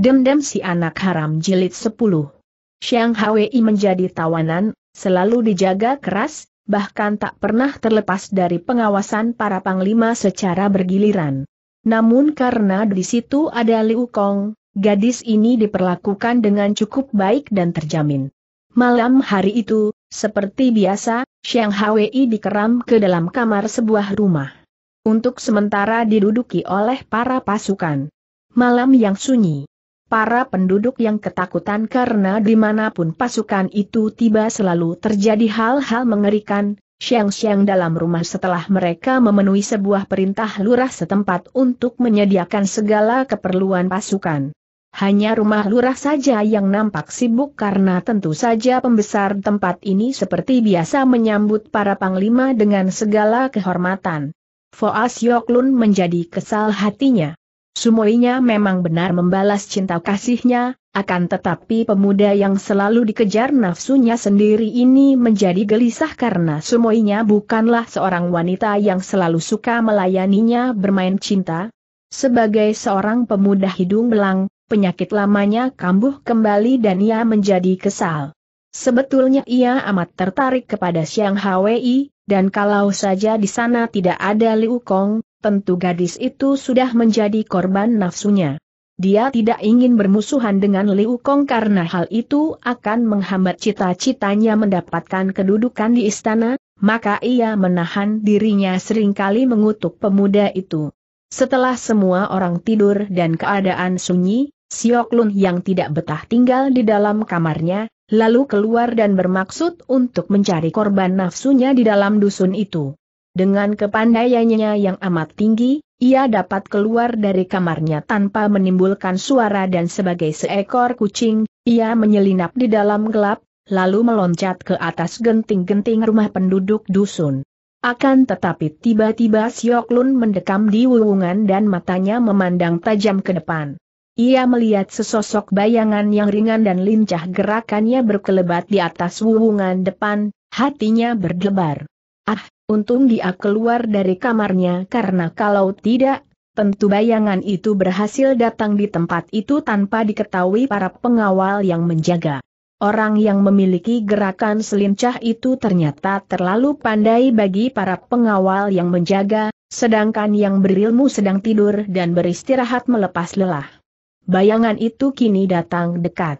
Dendam si anak haram jilid 10. Xiang Hwei menjadi tawanan, selalu dijaga keras, bahkan tak pernah terlepas dari pengawasan para panglima secara bergiliran. Namun karena di situ ada Liu Kong, gadis ini diperlakukan dengan cukup baik dan terjamin. Malam hari itu, seperti biasa, Xiang Hwei dikeram ke dalam kamar sebuah rumah. Untuk sementara diduduki oleh para pasukan. Malam yang sunyi para penduduk yang ketakutan karena dimanapun pasukan itu tiba selalu terjadi hal-hal mengerikan, siang-siang dalam rumah setelah mereka memenuhi sebuah perintah lurah setempat untuk menyediakan segala keperluan pasukan. Hanya rumah lurah saja yang nampak sibuk karena tentu saja pembesar tempat ini seperti biasa menyambut para panglima dengan segala kehormatan. Foas Yoklun menjadi kesal hatinya. Sumoinya memang benar membalas cinta kasihnya, akan tetapi pemuda yang selalu dikejar nafsunya sendiri ini menjadi gelisah karena Sumoinya bukanlah seorang wanita yang selalu suka melayaninya bermain cinta. Sebagai seorang pemuda hidung belang, penyakit lamanya kambuh kembali dan ia menjadi kesal. Sebetulnya ia amat tertarik kepada Siang Hwi, dan kalau saja di sana tidak ada Liu Kong, tentu gadis itu sudah menjadi korban nafsunya. Dia tidak ingin bermusuhan dengan Liu Kong karena hal itu akan menghambat cita-citanya mendapatkan kedudukan di istana, maka ia menahan dirinya seringkali mengutuk pemuda itu. Setelah semua orang tidur dan keadaan sunyi, Siok Lun yang tidak betah tinggal di dalam kamarnya, lalu keluar dan bermaksud untuk mencari korban nafsunya di dalam dusun itu. Dengan kepandaiannya yang amat tinggi, ia dapat keluar dari kamarnya tanpa menimbulkan suara dan sebagai seekor kucing, ia menyelinap di dalam gelap, lalu meloncat ke atas genting-genting rumah penduduk dusun. Akan tetapi tiba-tiba Siok Lun mendekam di wulungan dan matanya memandang tajam ke depan. Ia melihat sesosok bayangan yang ringan dan lincah gerakannya berkelebat di atas wulungan depan, hatinya berdebar. Ah, Untung dia keluar dari kamarnya karena kalau tidak, tentu bayangan itu berhasil datang di tempat itu tanpa diketahui para pengawal yang menjaga. Orang yang memiliki gerakan selincah itu ternyata terlalu pandai bagi para pengawal yang menjaga, sedangkan yang berilmu sedang tidur dan beristirahat melepas lelah. Bayangan itu kini datang dekat.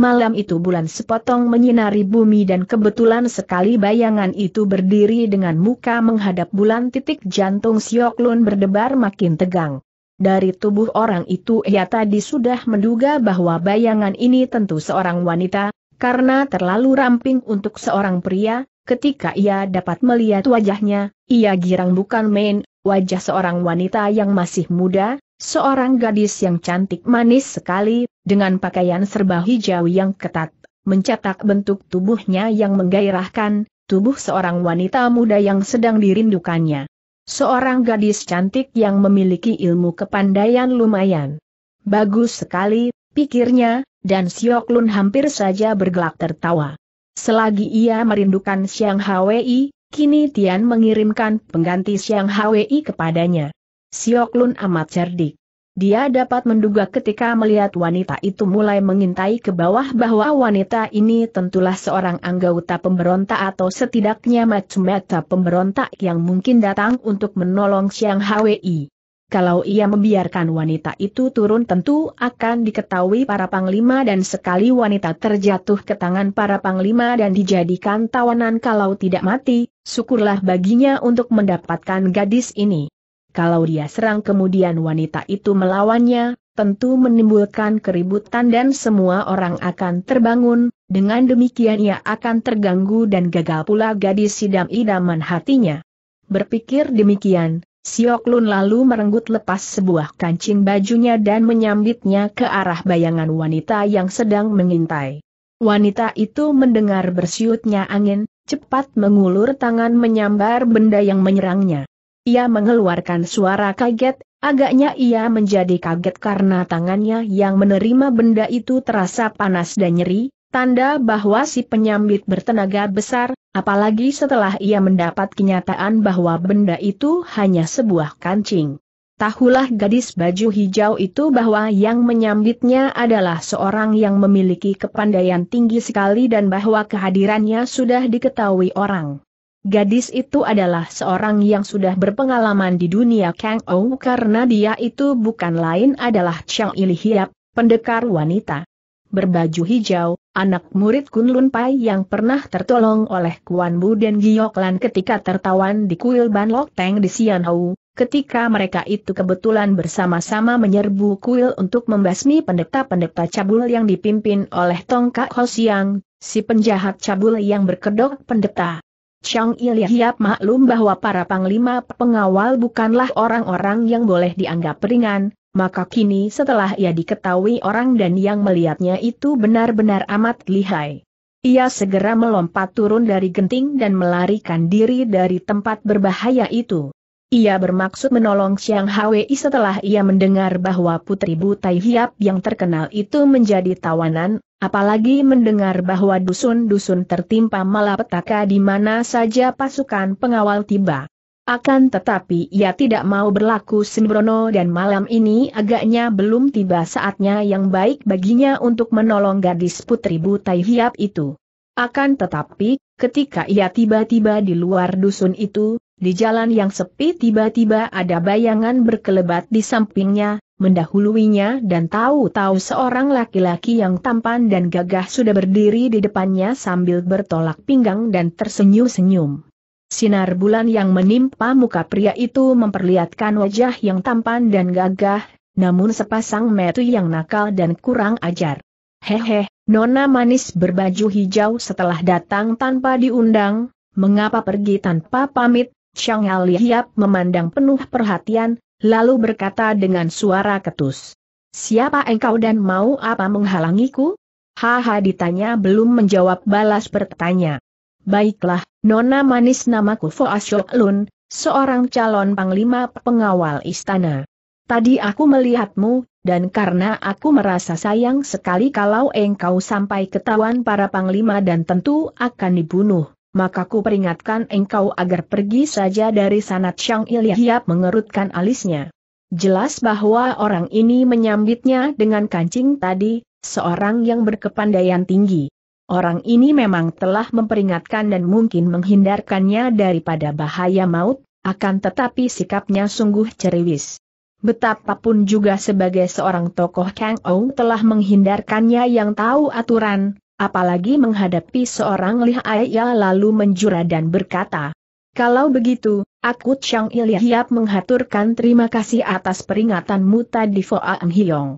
Malam itu bulan sepotong menyinari bumi dan kebetulan sekali bayangan itu berdiri dengan muka menghadap bulan titik jantung Siok Lun berdebar makin tegang. Dari tubuh orang itu ia tadi sudah menduga bahwa bayangan ini tentu seorang wanita, karena terlalu ramping untuk seorang pria, ketika ia dapat melihat wajahnya, ia girang bukan main, wajah seorang wanita yang masih muda, Seorang gadis yang cantik manis sekali, dengan pakaian serba hijau yang ketat, mencetak bentuk tubuhnya yang menggairahkan, tubuh seorang wanita muda yang sedang dirindukannya. Seorang gadis cantik yang memiliki ilmu kepandaian lumayan. Bagus sekali, pikirnya, dan Siok Lun hampir saja bergelak tertawa. Selagi ia merindukan Siang Hwi, kini Tian mengirimkan pengganti Siang Hwi kepadanya. Siok Lun amat cerdik. Dia dapat menduga ketika melihat wanita itu mulai mengintai ke bawah bahwa wanita ini tentulah seorang anggota pemberontak atau setidaknya macam-macam pemberontak yang mungkin datang untuk menolong Siang Hwi. Kalau ia membiarkan wanita itu turun tentu akan diketahui para panglima dan sekali wanita terjatuh ke tangan para panglima dan dijadikan tawanan kalau tidak mati, syukurlah baginya untuk mendapatkan gadis ini kalau dia serang kemudian wanita itu melawannya, tentu menimbulkan keributan dan semua orang akan terbangun, dengan demikian ia akan terganggu dan gagal pula gadis sidam idaman hatinya. Berpikir demikian, Siok Lun lalu merenggut lepas sebuah kancing bajunya dan menyambitnya ke arah bayangan wanita yang sedang mengintai. Wanita itu mendengar bersiutnya angin, cepat mengulur tangan menyambar benda yang menyerangnya. Ia mengeluarkan suara kaget, agaknya ia menjadi kaget karena tangannya yang menerima benda itu terasa panas dan nyeri, tanda bahwa si penyambit bertenaga besar, apalagi setelah ia mendapat kenyataan bahwa benda itu hanya sebuah kancing. Tahulah gadis baju hijau itu bahwa yang menyambitnya adalah seorang yang memiliki kepandaian tinggi sekali dan bahwa kehadirannya sudah diketahui orang. Gadis itu adalah seorang yang sudah berpengalaman di dunia Kang Ou karena dia itu bukan lain adalah Chang Ili Hiap, pendekar wanita. Berbaju hijau, anak murid Kun Lun Pai yang pernah tertolong oleh Kuan Bu dan Giok Lan ketika tertawan di kuil Ban Lok Teng di Sian Hou, ketika mereka itu kebetulan bersama-sama menyerbu kuil untuk membasmi pendeta-pendeta cabul yang dipimpin oleh Tongkak Siang, si penjahat cabul yang berkedok pendeta. Chang Ilya maklum bahwa para panglima pengawal bukanlah orang-orang yang boleh dianggap ringan, maka kini setelah ia diketahui orang dan yang melihatnya itu benar-benar amat lihai. Ia segera melompat turun dari genting dan melarikan diri dari tempat berbahaya itu. Ia bermaksud menolong Xiang Hwi setelah ia mendengar bahwa Putri Butai Hiap yang terkenal itu menjadi tawanan Apalagi mendengar bahwa dusun-dusun tertimpa malapetaka di mana saja pasukan pengawal tiba. Akan tetapi ia tidak mau berlaku sembrono dan malam ini agaknya belum tiba saatnya yang baik baginya untuk menolong gadis putri Butai Hiap itu. Akan tetapi, ketika ia tiba-tiba di luar dusun itu, di jalan yang sepi tiba-tiba ada bayangan berkelebat di sampingnya, mendahuluinya dan tahu-tahu seorang laki-laki yang tampan dan gagah sudah berdiri di depannya sambil bertolak pinggang dan tersenyum-senyum. Sinar bulan yang menimpa muka pria itu memperlihatkan wajah yang tampan dan gagah, namun sepasang metu yang nakal dan kurang ajar. Hehe, nona manis berbaju hijau setelah datang tanpa diundang, mengapa pergi tanpa pamit, Chang Al memandang penuh perhatian, lalu berkata dengan suara ketus. Siapa engkau dan mau apa menghalangiku? Haha ditanya belum menjawab balas bertanya. Baiklah, Nona Manis namaku Foa Lun, seorang calon panglima pengawal istana. Tadi aku melihatmu, dan karena aku merasa sayang sekali kalau engkau sampai ketahuan para panglima dan tentu akan dibunuh maka ku peringatkan engkau agar pergi saja dari sanat Syang Il mengerutkan alisnya. Jelas bahwa orang ini menyambitnya dengan kancing tadi, seorang yang berkepandaian tinggi. Orang ini memang telah memperingatkan dan mungkin menghindarkannya daripada bahaya maut, akan tetapi sikapnya sungguh ceriwis. Betapapun juga sebagai seorang tokoh Kang Ou telah menghindarkannya yang tahu aturan, apalagi menghadapi seorang lihai ia lalu menjura dan berkata, kalau begitu, aku Chang Ilyahiap menghaturkan terima kasih atas peringatanmu tadi Ang Hiong.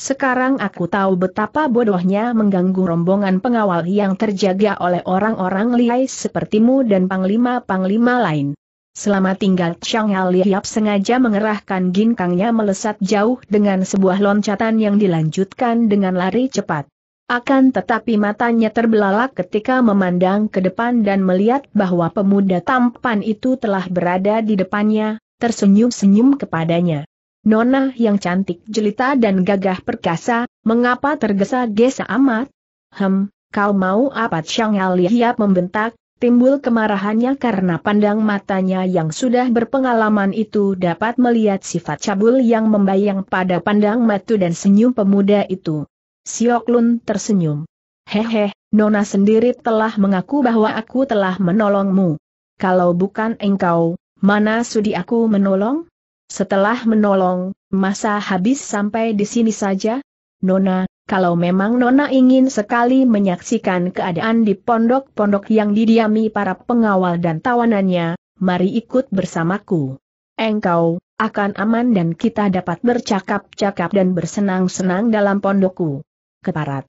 Sekarang aku tahu betapa bodohnya mengganggu rombongan pengawal yang terjaga oleh orang-orang lihai sepertimu dan panglima-panglima lain. Selama tinggal Chang Ilyahiap sengaja mengerahkan ginkangnya melesat jauh dengan sebuah loncatan yang dilanjutkan dengan lari cepat. Akan tetapi matanya terbelalak ketika memandang ke depan dan melihat bahwa pemuda tampan itu telah berada di depannya, tersenyum-senyum kepadanya. Nona yang cantik jelita dan gagah perkasa, mengapa tergesa-gesa amat? Hem, kau mau apa Chang Hiap membentak, timbul kemarahannya karena pandang matanya yang sudah berpengalaman itu dapat melihat sifat cabul yang membayang pada pandang matu dan senyum pemuda itu. Siok Lun tersenyum. Hehe, Nona sendiri telah mengaku bahwa aku telah menolongmu. Kalau bukan engkau, mana sudi aku menolong? Setelah menolong, masa habis sampai di sini saja? Nona, kalau memang Nona ingin sekali menyaksikan keadaan di pondok-pondok yang didiami para pengawal dan tawanannya, mari ikut bersamaku. Engkau akan aman dan kita dapat bercakap-cakap dan bersenang-senang dalam pondokku keparat.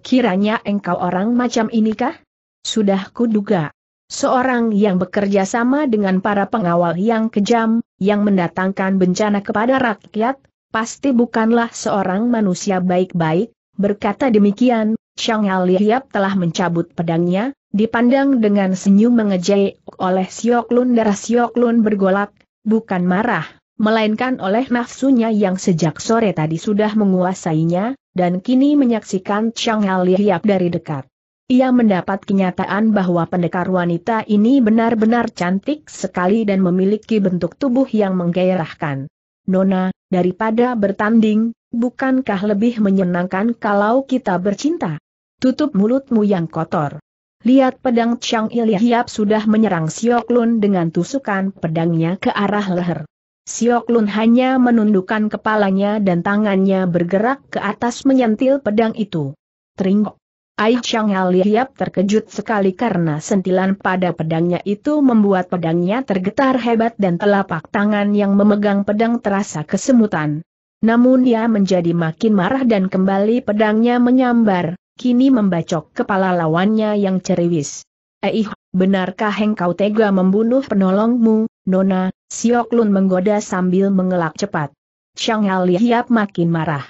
Kiranya engkau orang macam inikah? Sudah kuduga. Seorang yang bekerja sama dengan para pengawal yang kejam, yang mendatangkan bencana kepada rakyat, pasti bukanlah seorang manusia baik-baik, berkata demikian, Chang Aliyap telah mencabut pedangnya, dipandang dengan senyum mengejek oleh Siok Lun darah Siok Lun bergolak, bukan marah, melainkan oleh nafsunya yang sejak sore tadi sudah menguasainya, dan kini menyaksikan Chang Hiap dari dekat. Ia mendapat kenyataan bahwa pendekar wanita ini benar-benar cantik sekali dan memiliki bentuk tubuh yang menggairahkan. Nona, daripada bertanding, bukankah lebih menyenangkan kalau kita bercinta? Tutup mulutmu yang kotor. Lihat pedang Chang Hiap sudah menyerang Sioklun dengan tusukan pedangnya ke arah leher. Siok Lun hanya menundukkan kepalanya dan tangannya bergerak ke atas menyentil pedang itu. Teringok. Ai Chang Aliyap terkejut sekali karena sentilan pada pedangnya itu membuat pedangnya tergetar hebat dan telapak tangan yang memegang pedang terasa kesemutan. Namun ia menjadi makin marah dan kembali pedangnya menyambar, kini membacok kepala lawannya yang ceriwis. Eih, benarkah engkau tega membunuh penolongmu, Nona? Siok Lun menggoda sambil mengelak cepat. Chang Hiap makin marah.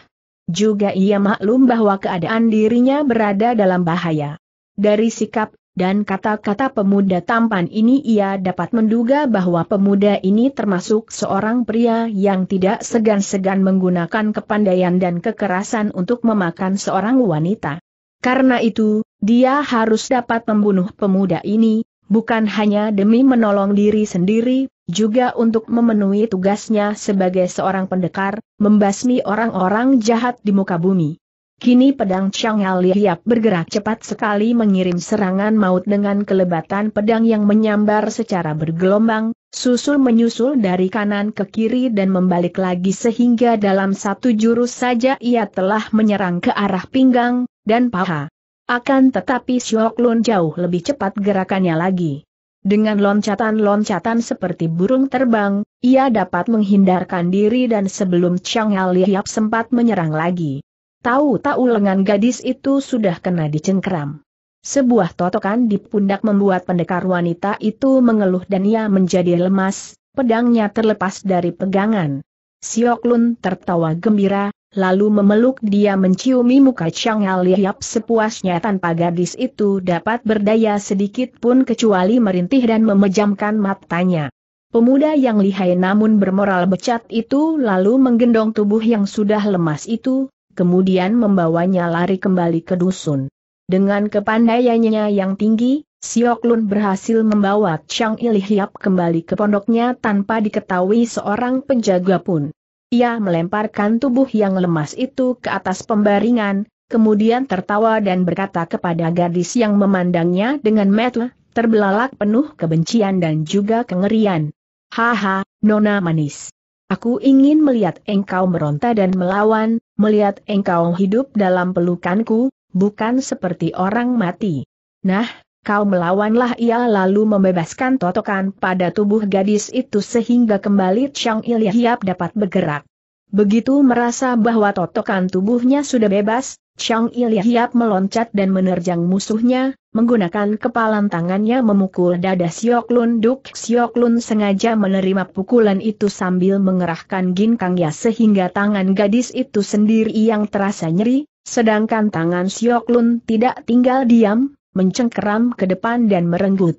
Juga ia maklum bahwa keadaan dirinya berada dalam bahaya. Dari sikap dan kata-kata pemuda tampan ini ia dapat menduga bahwa pemuda ini termasuk seorang pria yang tidak segan-segan menggunakan kepandaian dan kekerasan untuk memakan seorang wanita. Karena itu, dia harus dapat membunuh pemuda ini, bukan hanya demi menolong diri sendiri, juga untuk memenuhi tugasnya sebagai seorang pendekar, membasmi orang-orang jahat di muka bumi. Kini pedang Chiang Liap bergerak cepat sekali mengirim serangan maut dengan kelebatan pedang yang menyambar secara bergelombang, susul menyusul dari kanan ke kiri dan membalik lagi sehingga dalam satu jurus saja ia telah menyerang ke arah pinggang dan paha. Akan tetapi Xiao Lun jauh lebih cepat gerakannya lagi. Dengan loncatan-loncatan seperti burung terbang, ia dapat menghindarkan diri dan sebelum Chang Liap sempat menyerang lagi. Tahu-tahu lengan gadis itu sudah kena dicengkeram. Sebuah totokan di pundak membuat pendekar wanita itu mengeluh dan ia menjadi lemas, pedangnya terlepas dari pegangan. Siok Lun tertawa gembira, lalu memeluk dia menciumi muka Chang Yap sepuasnya tanpa gadis itu dapat berdaya sedikit pun kecuali merintih dan memejamkan matanya. Pemuda yang lihai namun bermoral becat itu lalu menggendong tubuh yang sudah lemas itu, kemudian membawanya lari kembali ke dusun. Dengan kepandaiannya yang tinggi, Siok Lun berhasil membawa Chang Ilihiap kembali ke pondoknya tanpa diketahui seorang penjaga pun. Ia melemparkan tubuh yang lemas itu ke atas pembaringan, kemudian tertawa dan berkata kepada gadis yang memandangnya dengan mata terbelalak penuh kebencian dan juga kengerian. Haha, nona manis. Aku ingin melihat engkau meronta dan melawan, melihat engkau hidup dalam pelukanku, bukan seperti orang mati. Nah, Kau melawanlah ia lalu membebaskan totokan pada tubuh gadis itu sehingga kembali Chang Ilyahiap dapat bergerak. Begitu merasa bahwa totokan tubuhnya sudah bebas, Chang Ilyahiap meloncat dan menerjang musuhnya, menggunakan kepalan tangannya memukul dada Siok Lun Duk. Siok Lun sengaja menerima pukulan itu sambil mengerahkan ginkangnya sehingga tangan gadis itu sendiri yang terasa nyeri, sedangkan tangan Siok Lun tidak tinggal diam, mencengkeram ke depan dan merenggut.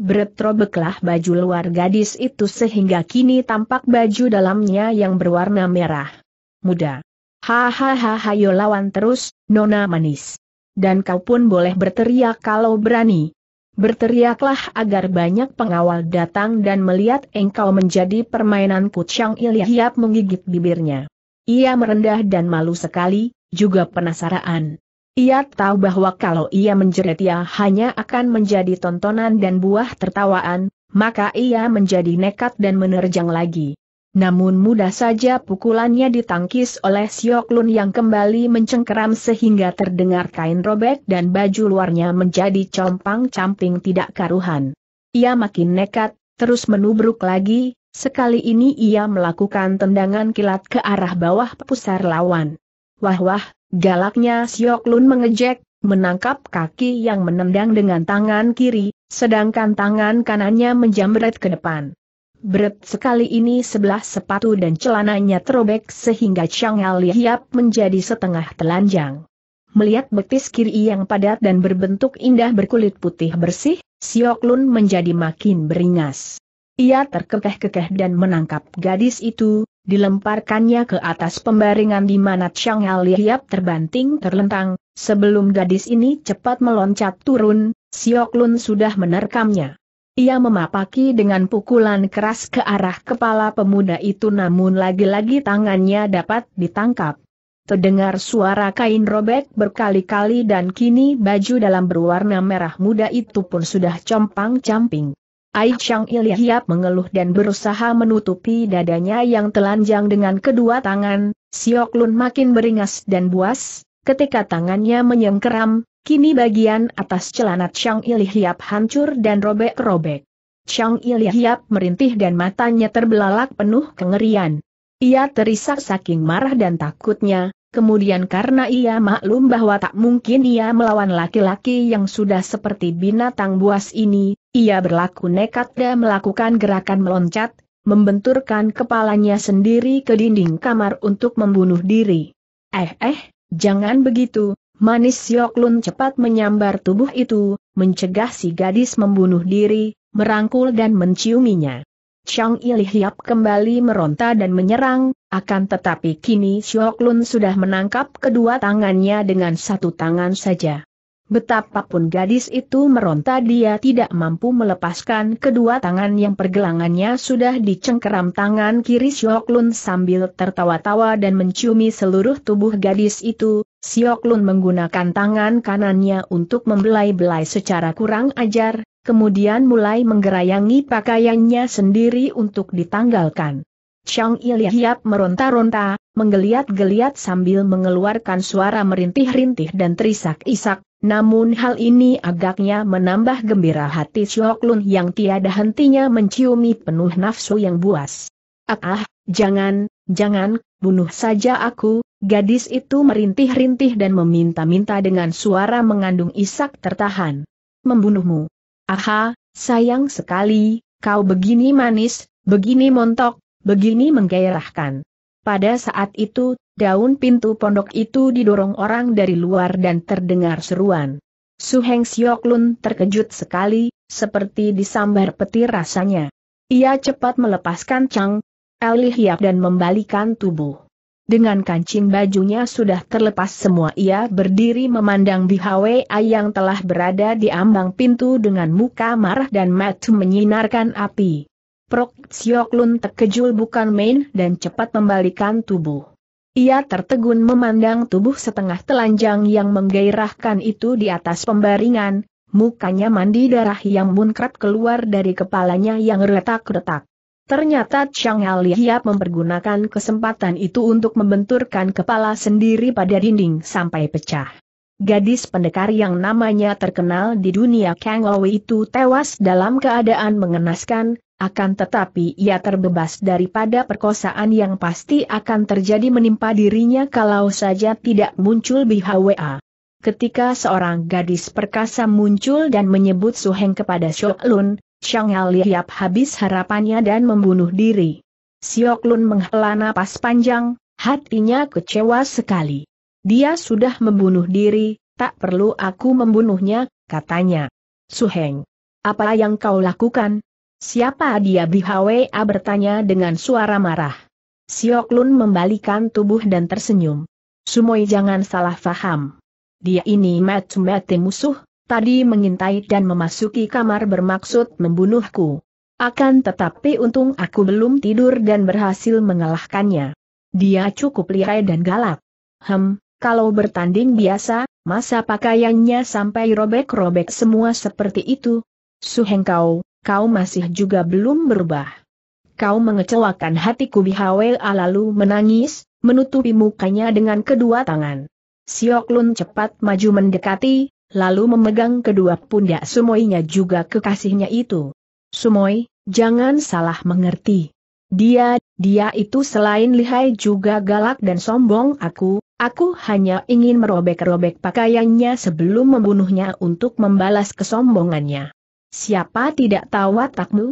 Berterobeklah baju luar gadis itu sehingga kini tampak baju dalamnya yang berwarna merah. Muda. Hahaha hayo lawan terus, nona manis. Dan kau pun boleh berteriak kalau berani. Berteriaklah agar banyak pengawal datang dan melihat engkau menjadi permainan Kuchang Ilyap menggigit bibirnya. Ia merendah dan malu sekali, juga penasaran. Ia tahu bahwa kalau ia menjerit ia hanya akan menjadi tontonan dan buah tertawaan, maka ia menjadi nekat dan menerjang lagi. Namun mudah saja pukulannya ditangkis oleh Siok Lun yang kembali mencengkeram sehingga terdengar kain robek dan baju luarnya menjadi compang-camping tidak karuhan. Ia makin nekat, terus menubruk lagi, sekali ini ia melakukan tendangan kilat ke arah bawah pusar lawan. Wah-wah, Galaknya Siok Lun mengejek, menangkap kaki yang menendang dengan tangan kiri, sedangkan tangan kanannya menjamret ke depan. Berat sekali ini sebelah sepatu dan celananya terobek sehingga Chang Li menjadi setengah telanjang. Melihat betis kiri yang padat dan berbentuk indah berkulit putih bersih, Siok Lun menjadi makin beringas. Ia terkekeh-kekeh dan menangkap gadis itu, dilemparkannya ke atas pembaringan di mana Chang Liap terbanting terlentang, sebelum gadis ini cepat meloncat turun, Siok Lun sudah menerkamnya. Ia memapaki dengan pukulan keras ke arah kepala pemuda itu namun lagi-lagi tangannya dapat ditangkap. Terdengar suara kain robek berkali-kali dan kini baju dalam berwarna merah muda itu pun sudah compang-camping. Ai Chang Il mengeluh dan berusaha menutupi dadanya yang telanjang dengan kedua tangan, Siok Lun makin beringas dan buas, ketika tangannya menyengkeram, kini bagian atas celana Chang Il hancur dan robek-robek. Chang Il merintih dan matanya terbelalak penuh kengerian. Ia terisak saking marah dan takutnya, Kemudian karena ia maklum bahwa tak mungkin ia melawan laki-laki yang sudah seperti binatang buas ini, ia berlaku nekat dan melakukan gerakan meloncat, membenturkan kepalanya sendiri ke dinding kamar untuk membunuh diri. Eh eh, jangan begitu, manis Yoklun cepat menyambar tubuh itu, mencegah si gadis membunuh diri, merangkul dan menciuminya. Chang Ili Hiap kembali meronta dan menyerang, akan tetapi kini Xiaoklun sudah menangkap kedua tangannya dengan satu tangan saja. Betapapun gadis itu meronta dia tidak mampu melepaskan kedua tangan yang pergelangannya sudah dicengkeram tangan kiri Sioklun sambil tertawa-tawa dan menciumi seluruh tubuh gadis itu, Sioklun menggunakan tangan kanannya untuk membelai-belai secara kurang ajar, kemudian mulai menggerayangi pakaiannya sendiri untuk ditanggalkan. Chang Ilyahiap meronta-ronta, menggeliat-geliat sambil mengeluarkan suara merintih-rintih dan terisak-isak, namun hal ini agaknya menambah gembira hati Shoklun yang tiada hentinya menciumi penuh nafsu yang buas. Ah, ah, jangan, jangan, bunuh saja aku, gadis itu merintih-rintih dan meminta-minta dengan suara mengandung isak tertahan. Membunuhmu. Aha, sayang sekali, kau begini manis, begini montok, begini menggairahkan. Pada saat itu, daun pintu pondok itu didorong orang dari luar dan terdengar seruan. Su Heng Siok Lun terkejut sekali, seperti disambar petir rasanya. Ia cepat melepaskan Chang, Eli Hiap dan membalikan tubuh. Dengan kancing bajunya sudah terlepas semua ia berdiri memandang Bihwe yang telah berada di ambang pintu dengan muka marah dan mata menyinarkan api. Prok Siok Lun terkejul bukan main dan cepat membalikan tubuh. Ia tertegun memandang tubuh setengah telanjang yang menggairahkan itu di atas pembaringan, mukanya mandi darah yang munkrat keluar dari kepalanya yang retak-retak. Ternyata Chang Hal Hiap mempergunakan kesempatan itu untuk membenturkan kepala sendiri pada dinding sampai pecah gadis pendekar yang namanya terkenal di dunia Kang itu tewas dalam keadaan mengenaskan, akan tetapi ia terbebas daripada perkosaan yang pasti akan terjadi menimpa dirinya kalau saja tidak muncul BHWA. Ketika seorang gadis perkasa muncul dan menyebut Su Heng kepada Shok Lun, Shang Liap habis harapannya dan membunuh diri. Siok Lun menghela napas panjang, hatinya kecewa sekali. Dia sudah membunuh diri, tak perlu aku membunuhnya, katanya. Suheng. Apa yang kau lakukan? Siapa dia Bihwa bertanya dengan suara marah. Siok Lun membalikan tubuh dan tersenyum. Sumoi jangan salah faham. Dia ini mati-mati musuh, tadi mengintai dan memasuki kamar bermaksud membunuhku. Akan tetapi untung aku belum tidur dan berhasil mengalahkannya. Dia cukup lihai dan galak. Hem, kalau bertanding biasa, masa pakaiannya sampai robek-robek semua seperti itu? Suheng kau kau masih juga belum berubah. Kau mengecewakan hatiku Bihawela lalu menangis, menutupi mukanya dengan kedua tangan. Siok Lun cepat maju mendekati, lalu memegang kedua pundak Sumoinya juga kekasihnya itu. Sumoi, jangan salah mengerti. Dia, dia itu selain lihai juga galak dan sombong aku, Aku hanya ingin merobek-robek pakaiannya sebelum membunuhnya untuk membalas kesombongannya. Siapa tidak tahu watakmu?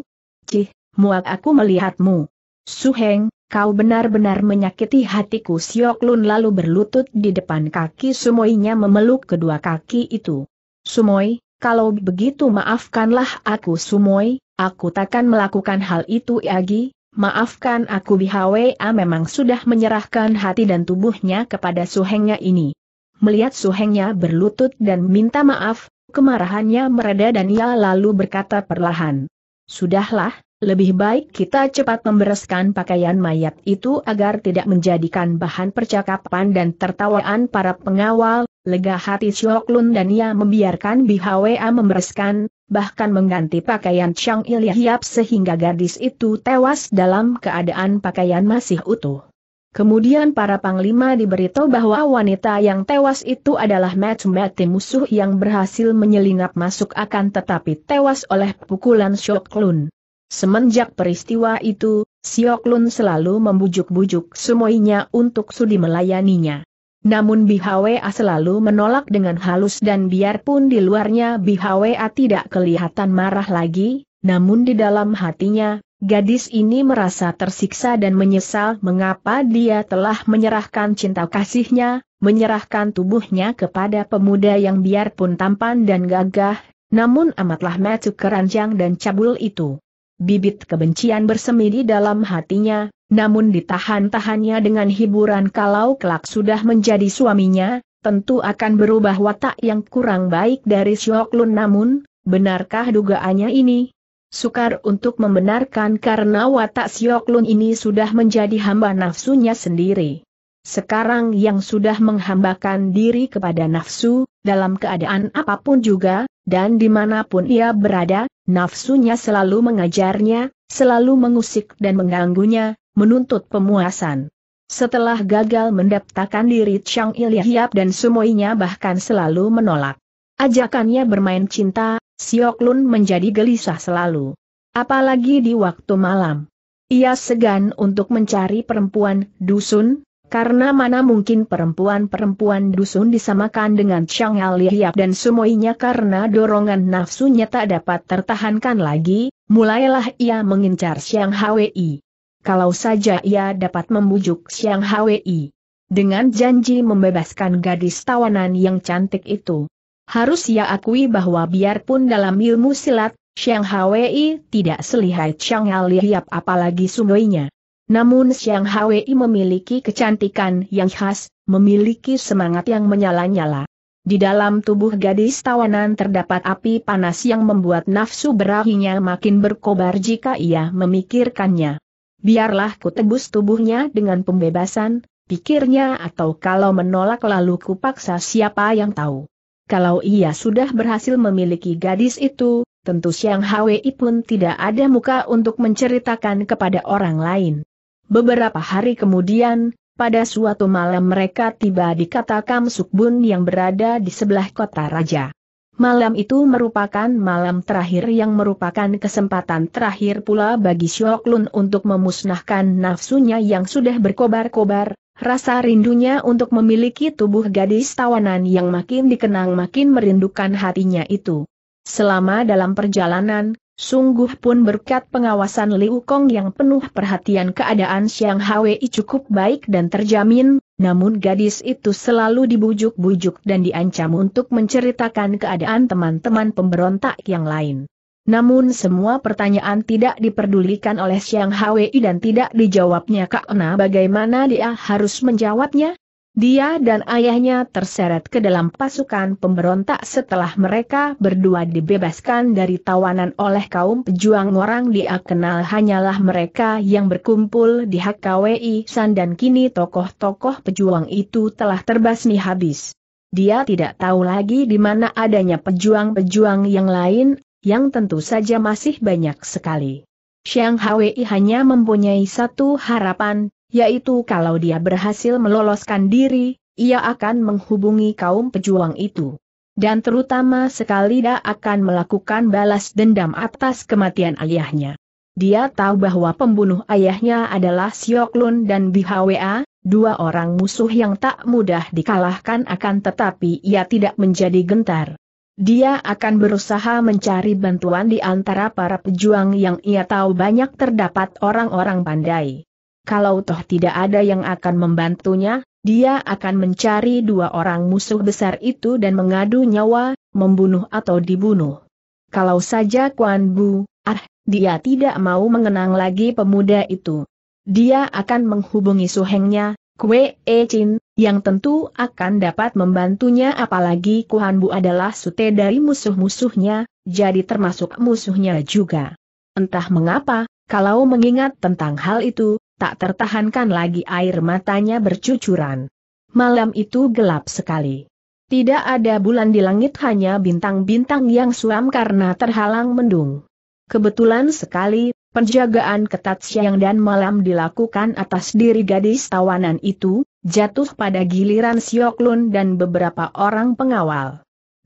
Cih, muak aku melihatmu. Su Heng, kau benar-benar menyakiti hatiku Siok-Lun lalu berlutut di depan kaki Sumoinya memeluk kedua kaki itu. Sumoi, kalau begitu maafkanlah aku Sumoi, aku takkan melakukan hal itu lagi. Maafkan aku BHWA memang sudah menyerahkan hati dan tubuhnya kepada suhengnya ini. Melihat suhengnya berlutut dan minta maaf, kemarahannya mereda dan ia lalu berkata perlahan. Sudahlah, lebih baik kita cepat membereskan pakaian mayat itu agar tidak menjadikan bahan percakapan dan tertawaan para pengawal, Lega hati Siok Lun dan ia membiarkan BHWA membereskan, bahkan mengganti pakaian Chang Il sehingga gadis itu tewas dalam keadaan pakaian masih utuh. Kemudian para panglima diberitahu bahwa wanita yang tewas itu adalah match mati musuh yang berhasil menyelinap masuk akan tetapi tewas oleh pukulan Siok Lun. Semenjak peristiwa itu, Siok Lun selalu membujuk-bujuk semuanya untuk sudi melayaninya. Namun BHWA selalu menolak dengan halus dan biarpun di luarnya BHWA tidak kelihatan marah lagi, namun di dalam hatinya, gadis ini merasa tersiksa dan menyesal mengapa dia telah menyerahkan cinta kasihnya, menyerahkan tubuhnya kepada pemuda yang biarpun tampan dan gagah, namun amatlah metu keranjang dan cabul itu bibit kebencian bersemi di dalam hatinya, namun ditahan-tahannya dengan hiburan kalau kelak sudah menjadi suaminya, tentu akan berubah watak yang kurang baik dari Lun. namun, benarkah dugaannya ini? Sukar untuk membenarkan karena watak Lun ini sudah menjadi hamba nafsunya sendiri. Sekarang yang sudah menghambakan diri kepada nafsu, dalam keadaan apapun juga, dan dimanapun ia berada, nafsunya selalu mengajarnya, selalu mengusik dan mengganggunya, menuntut pemuasan. Setelah gagal mendaptakan diri Chang Ilyahiap dan semuanya bahkan selalu menolak. Ajakannya bermain cinta, Siok Lun menjadi gelisah selalu. Apalagi di waktu malam. Ia segan untuk mencari perempuan dusun, karena mana mungkin perempuan-perempuan dusun disamakan dengan Chang Alihiap dan semuanya karena dorongan nafsunya tak dapat tertahankan lagi, mulailah ia mengincar Xiang Hwi. Kalau saja ia dapat membujuk Xiang Hwei Dengan janji membebaskan gadis tawanan yang cantik itu. Harus ia akui bahwa biarpun dalam ilmu silat, Xiang Hwei tidak selihai Chang Alihiap apalagi semuanya. Namun Siang Hwi memiliki kecantikan yang khas, memiliki semangat yang menyala-nyala. Di dalam tubuh gadis tawanan terdapat api panas yang membuat nafsu berahinya makin berkobar jika ia memikirkannya. Biarlah ku tebus tubuhnya dengan pembebasan, pikirnya atau kalau menolak lalu kupaksa, siapa yang tahu. Kalau ia sudah berhasil memiliki gadis itu, tentu Siang Hwi pun tidak ada muka untuk menceritakan kepada orang lain. Beberapa hari kemudian, pada suatu malam mereka tiba di kata Kamsukbun yang berada di sebelah kota raja. Malam itu merupakan malam terakhir yang merupakan kesempatan terakhir pula bagi Syoklun untuk memusnahkan nafsunya yang sudah berkobar-kobar, rasa rindunya untuk memiliki tubuh gadis tawanan yang makin dikenang makin merindukan hatinya itu. Selama dalam perjalanan, Sungguh pun berkat pengawasan Liu Kong yang penuh perhatian keadaan Xiang Hwei cukup baik dan terjamin, namun gadis itu selalu dibujuk-bujuk dan diancam untuk menceritakan keadaan teman-teman pemberontak yang lain. Namun semua pertanyaan tidak diperdulikan oleh Xiang Hwei dan tidak dijawabnya Kak nah bagaimana dia harus menjawabnya? Dia dan ayahnya terseret ke dalam pasukan pemberontak setelah mereka berdua dibebaskan dari tawanan oleh kaum pejuang orang dia kenal hanyalah mereka yang berkumpul di HKWI San dan kini tokoh-tokoh pejuang itu telah terbasmi habis. Dia tidak tahu lagi di mana adanya pejuang-pejuang yang lain, yang tentu saja masih banyak sekali. Xiang Hwi hanya mempunyai satu harapan, yaitu kalau dia berhasil meloloskan diri, ia akan menghubungi kaum pejuang itu. Dan terutama sekali dia akan melakukan balas dendam atas kematian ayahnya. Dia tahu bahwa pembunuh ayahnya adalah Sioklun dan Bihwa, dua orang musuh yang tak mudah dikalahkan akan tetapi ia tidak menjadi gentar. Dia akan berusaha mencari bantuan di antara para pejuang yang ia tahu banyak terdapat orang-orang pandai kalau toh tidak ada yang akan membantunya, dia akan mencari dua orang musuh besar itu dan mengadu nyawa, membunuh atau dibunuh. Kalau saja Kuan Bu, ah, dia tidak mau mengenang lagi pemuda itu. Dia akan menghubungi suhengnya, Kue E Chin, yang tentu akan dapat membantunya apalagi Kuan Bu adalah sute dari musuh-musuhnya, jadi termasuk musuhnya juga. Entah mengapa, kalau mengingat tentang hal itu, tak tertahankan lagi air matanya bercucuran. Malam itu gelap sekali. Tidak ada bulan di langit hanya bintang-bintang yang suam karena terhalang mendung. Kebetulan sekali, penjagaan ketat siang dan malam dilakukan atas diri gadis tawanan itu, jatuh pada giliran Sioklun dan beberapa orang pengawal.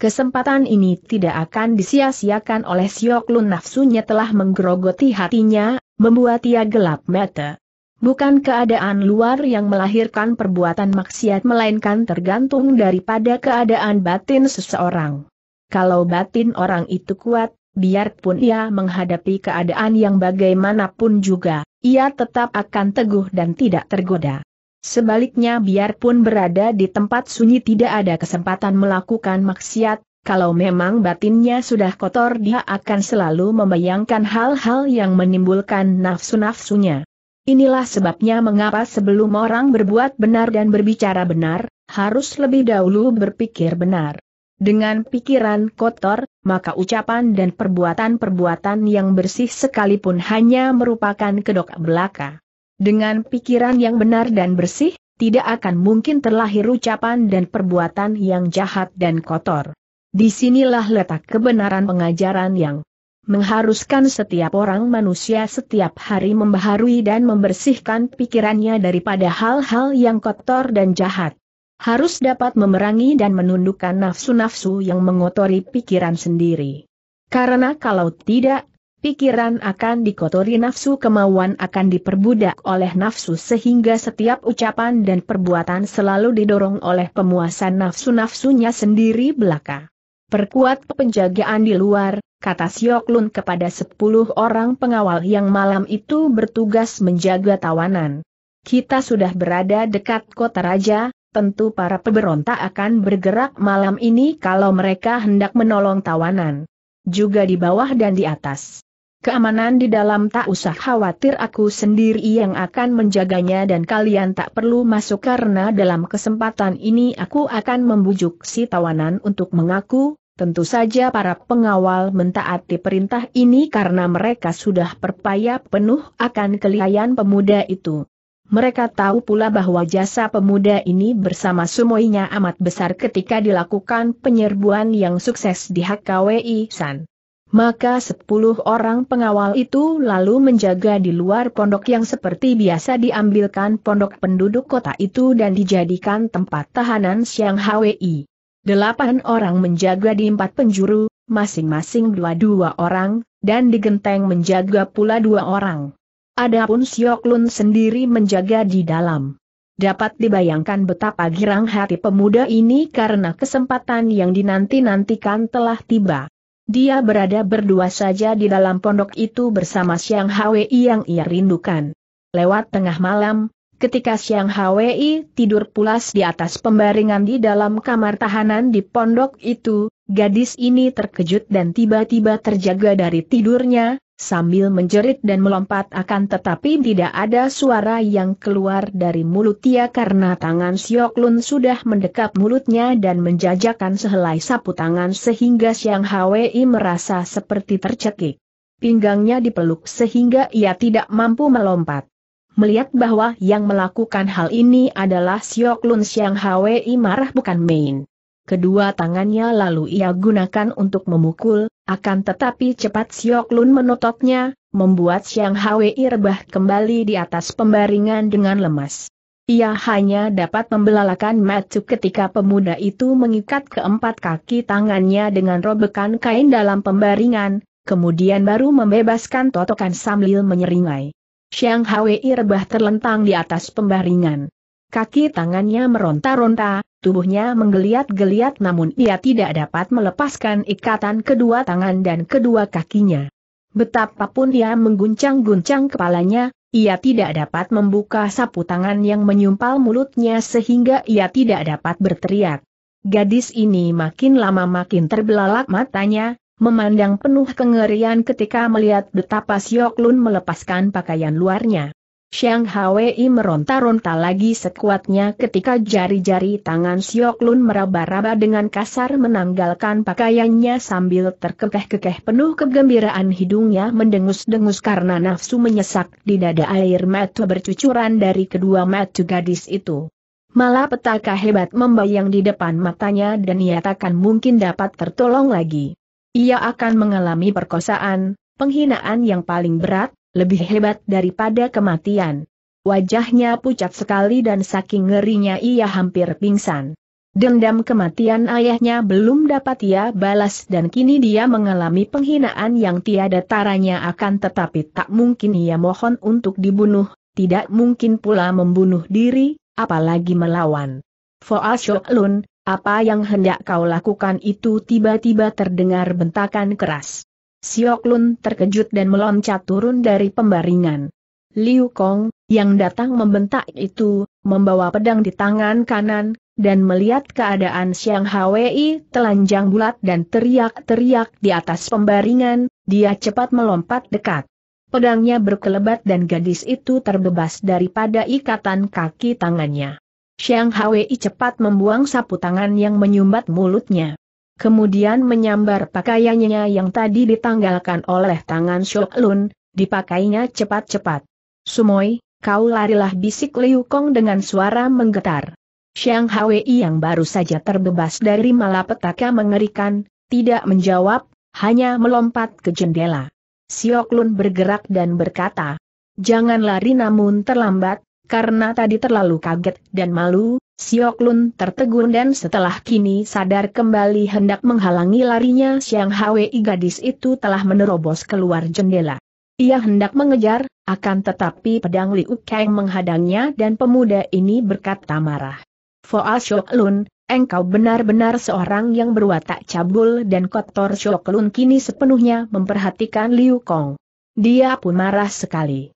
Kesempatan ini tidak akan disia-siakan oleh Sioklun nafsunya telah menggerogoti hatinya, membuat ia gelap mata. Bukan keadaan luar yang melahirkan perbuatan maksiat melainkan tergantung daripada keadaan batin seseorang. Kalau batin orang itu kuat, biarpun ia menghadapi keadaan yang bagaimanapun juga, ia tetap akan teguh dan tidak tergoda. Sebaliknya biarpun berada di tempat sunyi tidak ada kesempatan melakukan maksiat, kalau memang batinnya sudah kotor dia akan selalu membayangkan hal-hal yang menimbulkan nafsu-nafsunya. Inilah sebabnya mengapa sebelum orang berbuat benar dan berbicara benar, harus lebih dahulu berpikir benar. Dengan pikiran kotor, maka ucapan dan perbuatan-perbuatan yang bersih sekalipun hanya merupakan kedok belaka. Dengan pikiran yang benar dan bersih, tidak akan mungkin terlahir ucapan dan perbuatan yang jahat dan kotor. Disinilah letak kebenaran pengajaran yang mengharuskan setiap orang manusia setiap hari membaharui dan membersihkan pikirannya daripada hal-hal yang kotor dan jahat. Harus dapat memerangi dan menundukkan nafsu-nafsu yang mengotori pikiran sendiri. Karena kalau tidak, pikiran akan dikotori nafsu kemauan akan diperbudak oleh nafsu sehingga setiap ucapan dan perbuatan selalu didorong oleh pemuasan nafsu-nafsunya sendiri belaka perkuat penjagaan di luar, kata Siok Lun kepada sepuluh orang pengawal yang malam itu bertugas menjaga tawanan. Kita sudah berada dekat kota raja, tentu para pemberontak akan bergerak malam ini kalau mereka hendak menolong tawanan. Juga di bawah dan di atas. Keamanan di dalam tak usah khawatir aku sendiri yang akan menjaganya dan kalian tak perlu masuk karena dalam kesempatan ini aku akan membujuk si tawanan untuk mengaku, Tentu saja para pengawal mentaati perintah ini karena mereka sudah perpaya penuh akan kelihayan pemuda itu. Mereka tahu pula bahwa jasa pemuda ini bersama sumoinya amat besar ketika dilakukan penyerbuan yang sukses di HKWI San. Maka sepuluh orang pengawal itu lalu menjaga di luar pondok yang seperti biasa diambilkan pondok penduduk kota itu dan dijadikan tempat tahanan Siang HWI. Delapan orang menjaga di empat penjuru, masing-masing dua-dua orang, dan di genteng menjaga pula dua orang. Adapun Siok Lun sendiri menjaga di dalam. Dapat dibayangkan betapa girang hati pemuda ini karena kesempatan yang dinanti-nantikan telah tiba. Dia berada berdua saja di dalam pondok itu bersama Siang Hwi yang ia rindukan. Lewat tengah malam, Ketika Siang Hwi tidur pulas di atas pembaringan di dalam kamar tahanan di pondok itu, gadis ini terkejut dan tiba-tiba terjaga dari tidurnya, sambil menjerit dan melompat akan tetapi tidak ada suara yang keluar dari mulutnya karena tangan Siok Lun sudah mendekap mulutnya dan menjajakan sehelai sapu tangan sehingga Siang Hwi merasa seperti tercekik. Pinggangnya dipeluk sehingga ia tidak mampu melompat melihat bahwa yang melakukan hal ini adalah Siok Lun Siang Hwi marah bukan main. Kedua tangannya lalu ia gunakan untuk memukul, akan tetapi cepat Siok Lun menutupnya, membuat Siang Hwi rebah kembali di atas pembaringan dengan lemas. Ia hanya dapat membelalakan Matsu ketika pemuda itu mengikat keempat kaki tangannya dengan robekan kain dalam pembaringan, kemudian baru membebaskan totokan sambil menyeringai. Xiang Hwei rebah terlentang di atas pembaringan. Kaki tangannya meronta-ronta, tubuhnya menggeliat-geliat namun ia tidak dapat melepaskan ikatan kedua tangan dan kedua kakinya. Betapapun ia mengguncang-guncang kepalanya, ia tidak dapat membuka sapu tangan yang menyumpal mulutnya sehingga ia tidak dapat berteriak. Gadis ini makin lama makin terbelalak matanya, memandang penuh kengerian ketika melihat betapa Siok Lun melepaskan pakaian luarnya. Xiang Hwei meronta-ronta lagi sekuatnya ketika jari-jari tangan Siok Lun meraba-raba dengan kasar menanggalkan pakaiannya sambil terkekeh-kekeh penuh kegembiraan hidungnya mendengus-dengus karena nafsu menyesak di dada air mata bercucuran dari kedua mata gadis itu. Malah petaka hebat membayang di depan matanya dan ia takkan mungkin dapat tertolong lagi. Ia akan mengalami perkosaan, penghinaan yang paling berat, lebih hebat daripada kematian. Wajahnya pucat sekali dan saking ngerinya ia hampir pingsan. Dendam kematian ayahnya belum dapat ia balas dan kini dia mengalami penghinaan yang tiada taranya akan tetapi tak mungkin ia mohon untuk dibunuh, tidak mungkin pula membunuh diri, apalagi melawan. Foa Shok Lun, apa yang hendak kau lakukan itu tiba-tiba terdengar bentakan keras. Siok Lun terkejut dan meloncat turun dari pembaringan. Liu Kong, yang datang membentak itu, membawa pedang di tangan kanan, dan melihat keadaan Siang Hwi telanjang bulat dan teriak-teriak di atas pembaringan, dia cepat melompat dekat. Pedangnya berkelebat dan gadis itu terbebas daripada ikatan kaki tangannya. Xiang Hwei cepat membuang sapu tangan yang menyumbat mulutnya. Kemudian menyambar pakaiannya yang tadi ditanggalkan oleh tangan Shok Lun, dipakainya cepat-cepat. Sumoi, kau larilah bisik Liu Kong dengan suara menggetar. Xiang Hwei yang baru saja terbebas dari malapetaka mengerikan, tidak menjawab, hanya melompat ke jendela. Siok Lun bergerak dan berkata, Jangan lari namun terlambat, karena tadi terlalu kaget dan malu, Siok Lun tertegun dan setelah kini sadar kembali hendak menghalangi larinya Siang Hwi gadis itu telah menerobos keluar jendela. Ia hendak mengejar, akan tetapi pedang Liu Kang menghadangnya dan pemuda ini berkata marah. Foa Siok Lun, engkau benar-benar seorang yang berwatak cabul dan kotor Siok Lun kini sepenuhnya memperhatikan Liu Kong. Dia pun marah sekali.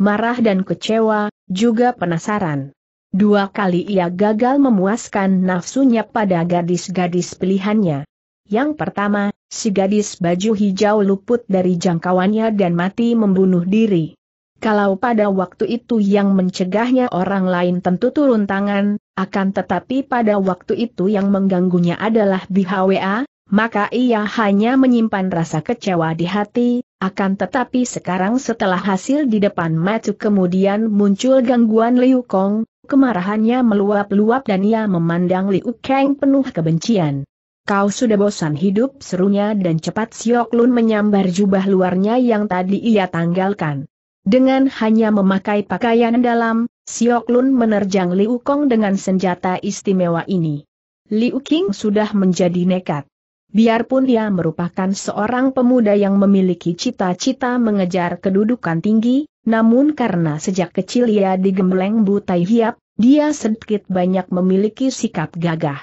Marah dan kecewa, juga penasaran. Dua kali ia gagal memuaskan nafsunya pada gadis-gadis pilihannya. Yang pertama, si gadis baju hijau luput dari jangkauannya dan mati membunuh diri. Kalau pada waktu itu yang mencegahnya orang lain tentu turun tangan, akan tetapi pada waktu itu yang mengganggunya adalah BHWA, maka ia hanya menyimpan rasa kecewa di hati, akan tetapi sekarang setelah hasil di depan matu kemudian muncul gangguan Liu Kong, kemarahannya meluap-luap dan ia memandang Liu Kang penuh kebencian. Kau sudah bosan hidup serunya dan cepat Siok Lun menyambar jubah luarnya yang tadi ia tanggalkan. Dengan hanya memakai pakaian dalam, Siok Lun menerjang Liu Kong dengan senjata istimewa ini. Liu King sudah menjadi nekat. Biarpun dia merupakan seorang pemuda yang memiliki cita-cita mengejar kedudukan tinggi, namun karena sejak kecil ia digembleng butai hiap, dia sedikit banyak memiliki sikap gagah.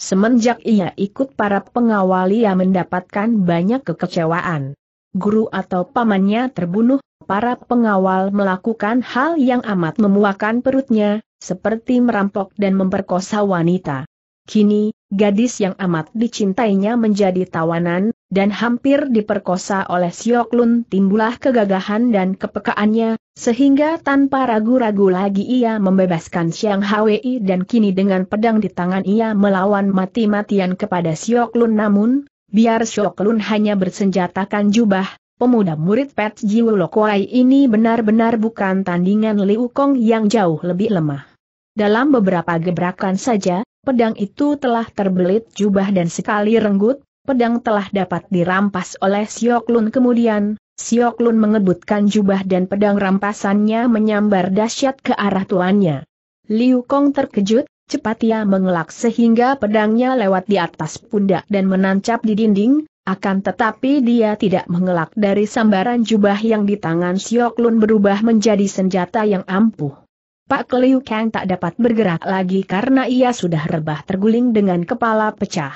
Semenjak ia ikut para pengawal ia mendapatkan banyak kekecewaan. Guru atau pamannya terbunuh, para pengawal melakukan hal yang amat memuakan perutnya, seperti merampok dan memperkosa wanita. Kini, gadis yang amat dicintainya menjadi tawanan, dan hampir diperkosa oleh Siok Lun timbulah kegagahan dan kepekaannya, sehingga tanpa ragu-ragu lagi ia membebaskan Siang Hwi dan kini dengan pedang di tangan ia melawan mati-matian kepada Siok Lun namun, biar Siok Lun hanya bersenjatakan jubah, pemuda murid Pet Jiu ini benar-benar bukan tandingan Liu Kong yang jauh lebih lemah. Dalam beberapa gebrakan saja, pedang itu telah terbelit jubah dan sekali renggut, pedang telah dapat dirampas oleh Sioklun kemudian, Sioklun mengebutkan jubah dan pedang rampasannya menyambar dahsyat ke arah tuannya. Liu Kong terkejut, cepat ia mengelak sehingga pedangnya lewat di atas pundak dan menancap di dinding, akan tetapi dia tidak mengelak dari sambaran jubah yang di tangan Sioklun berubah menjadi senjata yang ampuh. Pak Keliu Kang tak dapat bergerak lagi karena ia sudah rebah terguling dengan kepala pecah.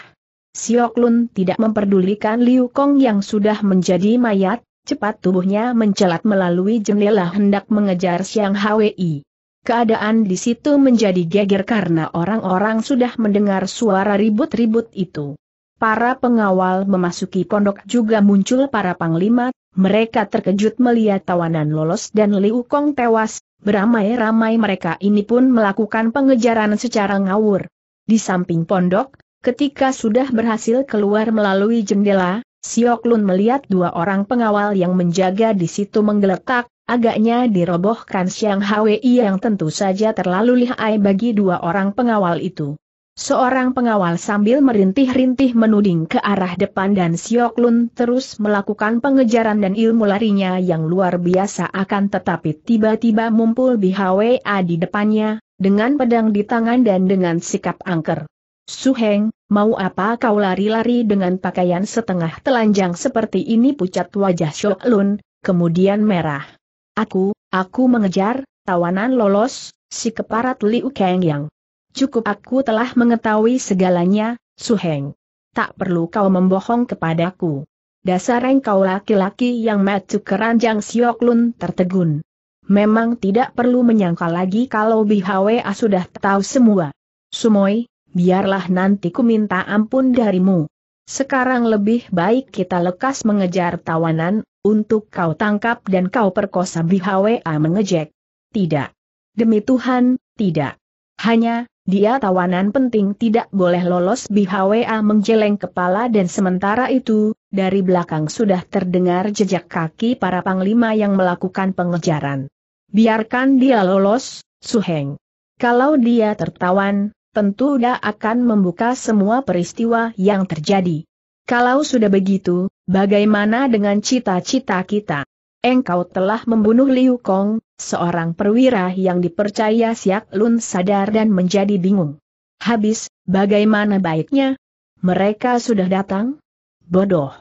Siok Lun tidak memperdulikan Liu Kong yang sudah menjadi mayat, cepat tubuhnya mencelat melalui jendela hendak mengejar Siang Hwi. Keadaan di situ menjadi geger karena orang-orang sudah mendengar suara ribut-ribut itu. Para pengawal memasuki pondok juga muncul para panglima, mereka terkejut melihat tawanan lolos dan Liu Kong tewas, Beramai-ramai mereka ini pun melakukan pengejaran secara ngawur. Di samping pondok, ketika sudah berhasil keluar melalui jendela, Siok Lun melihat dua orang pengawal yang menjaga di situ menggeletak, agaknya dirobohkan Siang Hwi yang tentu saja terlalu lihai bagi dua orang pengawal itu. Seorang pengawal sambil merintih-rintih menuding ke arah depan dan Siok Lun terus melakukan pengejaran dan ilmu larinya yang luar biasa akan tetapi tiba-tiba mumpul HWA di depannya, dengan pedang di tangan dan dengan sikap angker. Suheng, mau apa kau lari-lari dengan pakaian setengah telanjang seperti ini pucat wajah Siok Lun, kemudian merah. Aku, aku mengejar, tawanan lolos, si keparat Liu Kang yang Cukup aku telah mengetahui segalanya, Suheng. Tak perlu kau membohong kepadaku. Dasar engkau laki-laki yang matu keranjang Lun tertegun. Memang tidak perlu menyangka lagi kalau BHWA sudah tahu semua. Sumoi, biarlah nanti ku minta ampun darimu. Sekarang lebih baik kita lekas mengejar tawanan, untuk kau tangkap dan kau perkosa BHWA mengejek. Tidak. Demi Tuhan, tidak. Hanya, dia tawanan penting tidak boleh lolos BHWA menjeleng kepala dan sementara itu, dari belakang sudah terdengar jejak kaki para panglima yang melakukan pengejaran. Biarkan dia lolos, Suheng. Kalau dia tertawan, tentu dia akan membuka semua peristiwa yang terjadi. Kalau sudah begitu, bagaimana dengan cita-cita kita? Engkau telah membunuh Liu Kong, Seorang perwira yang dipercaya Siak Lun sadar dan menjadi bingung. Habis, bagaimana baiknya? Mereka sudah datang? Bodoh.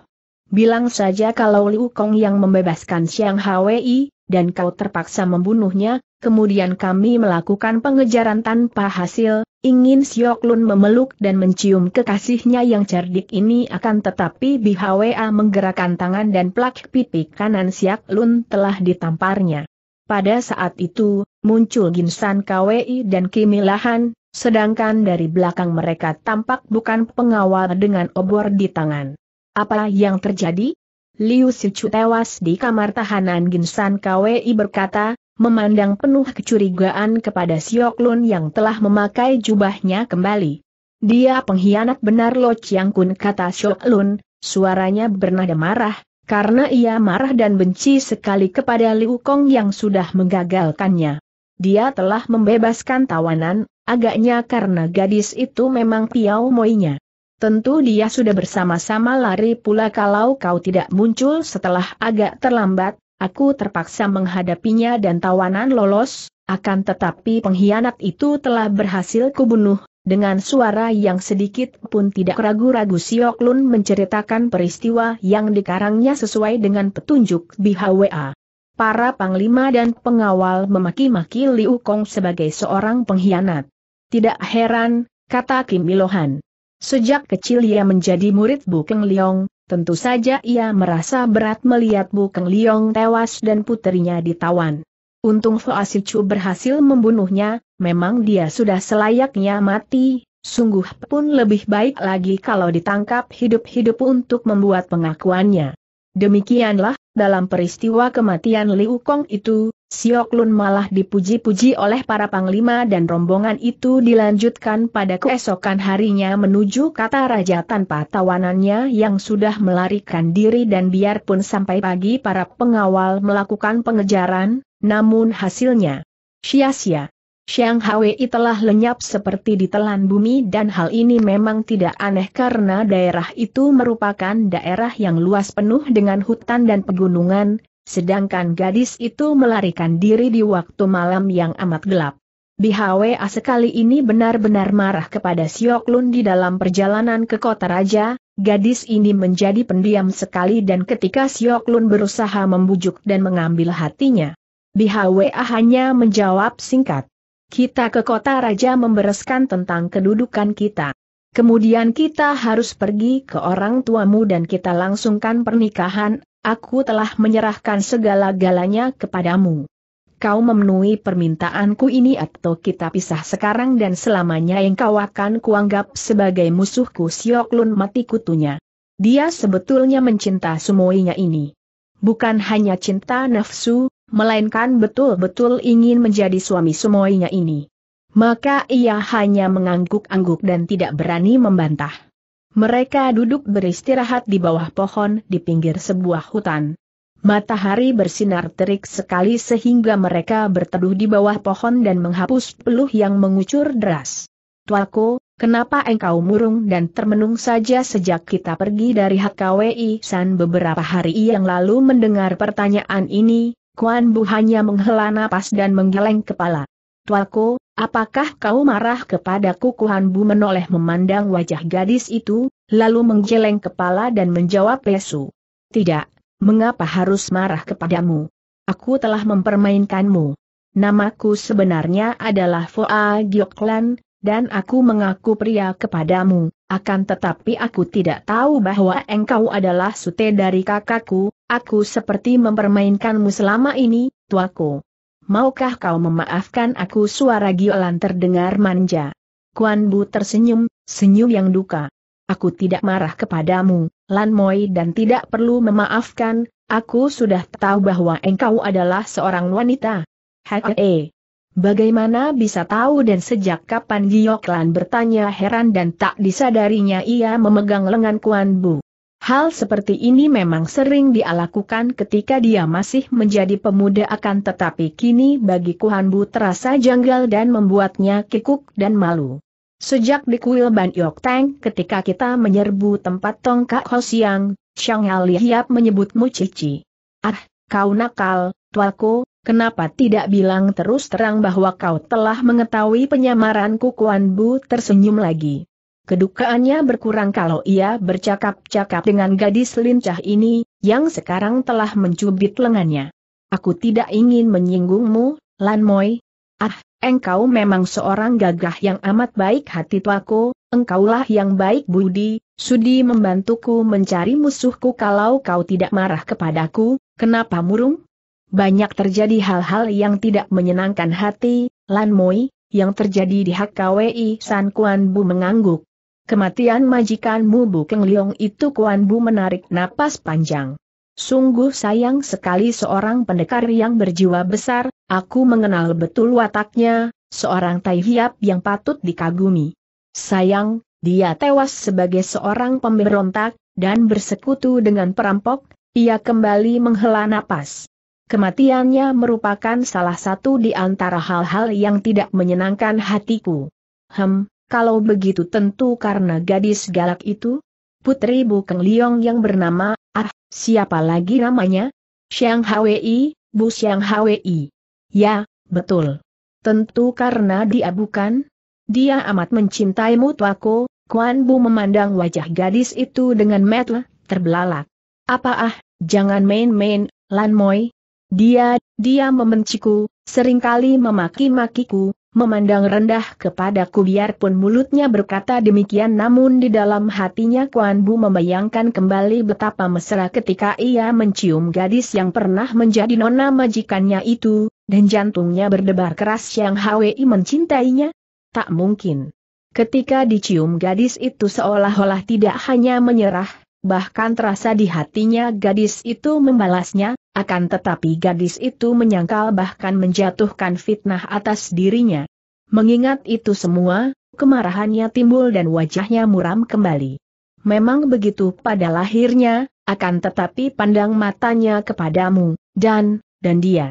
Bilang saja kalau Liu Kong yang membebaskan Siang Hwi, dan kau terpaksa membunuhnya, kemudian kami melakukan pengejaran tanpa hasil, ingin Siok Lun memeluk dan mencium kekasihnya yang cerdik ini akan tetapi Bi Hwa menggerakkan tangan dan plak pipi kanan Siak Lun telah ditamparnya. Pada saat itu, muncul Ginsan KWI dan Kimilahan, sedangkan dari belakang mereka tampak bukan pengawal dengan obor di tangan. Apa yang terjadi? Liu Sichu tewas di kamar tahanan Ginsan KWI berkata, memandang penuh kecurigaan kepada Siok Lun yang telah memakai jubahnya kembali. Dia pengkhianat benar Lo Chiang Kun kata Siok Lun, suaranya bernada marah, karena ia marah dan benci sekali kepada Liu Kong yang sudah menggagalkannya. Dia telah membebaskan tawanan, agaknya karena gadis itu memang piau moinya. Tentu dia sudah bersama-sama lari pula kalau kau tidak muncul setelah agak terlambat, aku terpaksa menghadapinya dan tawanan lolos, akan tetapi pengkhianat itu telah berhasil kubunuh, dengan suara yang sedikit pun tidak ragu-ragu Siok Lun menceritakan peristiwa yang dikarangnya sesuai dengan petunjuk BHWA. Para panglima dan pengawal memaki-maki Liu Kong sebagai seorang pengkhianat. Tidak heran, kata Kim Ilohan. Sejak kecil ia menjadi murid Bu Keng tentu saja ia merasa berat melihat Bu Keng tewas dan putrinya ditawan. Untung Fu Asicu berhasil membunuhnya, memang dia sudah selayaknya mati, sungguh pun lebih baik lagi kalau ditangkap hidup-hidup untuk membuat pengakuannya. Demikianlah, dalam peristiwa kematian Liu Kong itu, Siok Lun malah dipuji-puji oleh para panglima dan rombongan itu dilanjutkan pada keesokan harinya menuju kata raja tanpa tawanannya yang sudah melarikan diri dan biarpun sampai pagi para pengawal melakukan pengejaran, namun hasilnya sia-sia. Xiang Hwei telah lenyap seperti ditelan bumi dan hal ini memang tidak aneh karena daerah itu merupakan daerah yang luas penuh dengan hutan dan pegunungan, sedangkan gadis itu melarikan diri di waktu malam yang amat gelap. Bi Bihwa sekali ini benar-benar marah kepada Siok Lun di dalam perjalanan ke kota raja, gadis ini menjadi pendiam sekali dan ketika Siok Lun berusaha membujuk dan mengambil hatinya, BHWA hanya menjawab singkat. Kita ke kota raja membereskan tentang kedudukan kita. Kemudian kita harus pergi ke orang tuamu dan kita langsungkan pernikahan, aku telah menyerahkan segala-galanya kepadamu. Kau memenuhi permintaanku ini atau kita pisah sekarang dan selamanya yang kau akan kuanggap sebagai musuhku Sioklun mati kutunya. Dia sebetulnya mencinta semuanya ini. Bukan hanya cinta nafsu, melainkan betul-betul ingin menjadi suami semuanya ini. Maka ia hanya mengangguk-angguk dan tidak berani membantah. Mereka duduk beristirahat di bawah pohon di pinggir sebuah hutan. Matahari bersinar terik sekali sehingga mereka berteduh di bawah pohon dan menghapus peluh yang mengucur deras. Tuaku, kenapa engkau murung dan termenung saja sejak kita pergi dari HKWI San beberapa hari yang lalu mendengar pertanyaan ini, Kuan Bu hanya menghela napas dan menggeleng kepala. Tuaku, apakah kau marah kepadaku? Kuan Bu menoleh memandang wajah gadis itu, lalu menggeleng kepala dan menjawab lesu. Tidak, mengapa harus marah kepadamu? Aku telah mempermainkanmu. Namaku sebenarnya adalah Foa Gioklan, dan aku mengaku pria kepadamu, akan tetapi aku tidak tahu bahwa engkau adalah sute dari kakakku, Aku seperti mempermainkanmu selama ini, tuaku. Maukah kau memaafkan aku suara Giolan terdengar manja. Kuan Bu tersenyum, senyum yang duka. Aku tidak marah kepadamu, Lan Moi dan tidak perlu memaafkan, aku sudah tahu bahwa engkau adalah seorang wanita. Hei, bagaimana bisa tahu dan sejak kapan Giok Lan bertanya heran dan tak disadarinya ia memegang lengan Kuan Bu. Hal seperti ini memang sering dialakukan ketika dia masih menjadi pemuda akan tetapi kini bagi Kuhanbu terasa janggal dan membuatnya kikuk dan malu. Sejak di kuil Ban Yok Teng ketika kita menyerbu tempat tongkak Hosiang, Shang Ali menyebutmu cici. Ah, kau nakal, tuaku, kenapa tidak bilang terus terang bahwa kau telah mengetahui penyamaranku Bu? tersenyum lagi kedukaannya berkurang kalau ia bercakap-cakap dengan gadis lincah ini, yang sekarang telah mencubit lengannya. Aku tidak ingin menyinggungmu, Lan Moy. Ah, engkau memang seorang gagah yang amat baik hati tuaku, engkaulah yang baik budi, sudi membantuku mencari musuhku kalau kau tidak marah kepadaku, kenapa murung? Banyak terjadi hal-hal yang tidak menyenangkan hati, Lan Moi, yang terjadi di HKWI San Kuan Bu mengangguk. Kematian majikanmu Bukeng Liong itu Kuan Bu menarik napas panjang. Sungguh sayang sekali seorang pendekar yang berjiwa besar, aku mengenal betul wataknya, seorang Tai Hiap yang patut dikagumi. Sayang, dia tewas sebagai seorang pemberontak, dan bersekutu dengan perampok, ia kembali menghela napas. Kematiannya merupakan salah satu di antara hal-hal yang tidak menyenangkan hatiku. Hem, kalau begitu tentu karena gadis galak itu, putri Bukeng Liong yang bernama, ah, siapa lagi namanya? Xiang Hwi, Bu Xiang Hwi. Ya, betul. Tentu karena dia bukan? Dia amat mencintaimu tuaku, Kuan Bu memandang wajah gadis itu dengan metel, terbelalak. Apa ah, jangan main-main, Lan Moi. Dia, dia membenciku, seringkali memaki-makiku, memandang rendah kepadaku biarpun mulutnya berkata demikian namun di dalam hatinya Kuan Bu membayangkan kembali betapa mesra ketika ia mencium gadis yang pernah menjadi nona majikannya itu, dan jantungnya berdebar keras yang Hwi mencintainya. Tak mungkin. Ketika dicium gadis itu seolah-olah tidak hanya menyerah, bahkan terasa di hatinya gadis itu membalasnya, akan tetapi gadis itu menyangkal bahkan menjatuhkan fitnah atas dirinya. Mengingat itu semua, kemarahannya timbul dan wajahnya muram kembali. Memang begitu pada lahirnya, akan tetapi pandang matanya kepadamu, dan, dan dia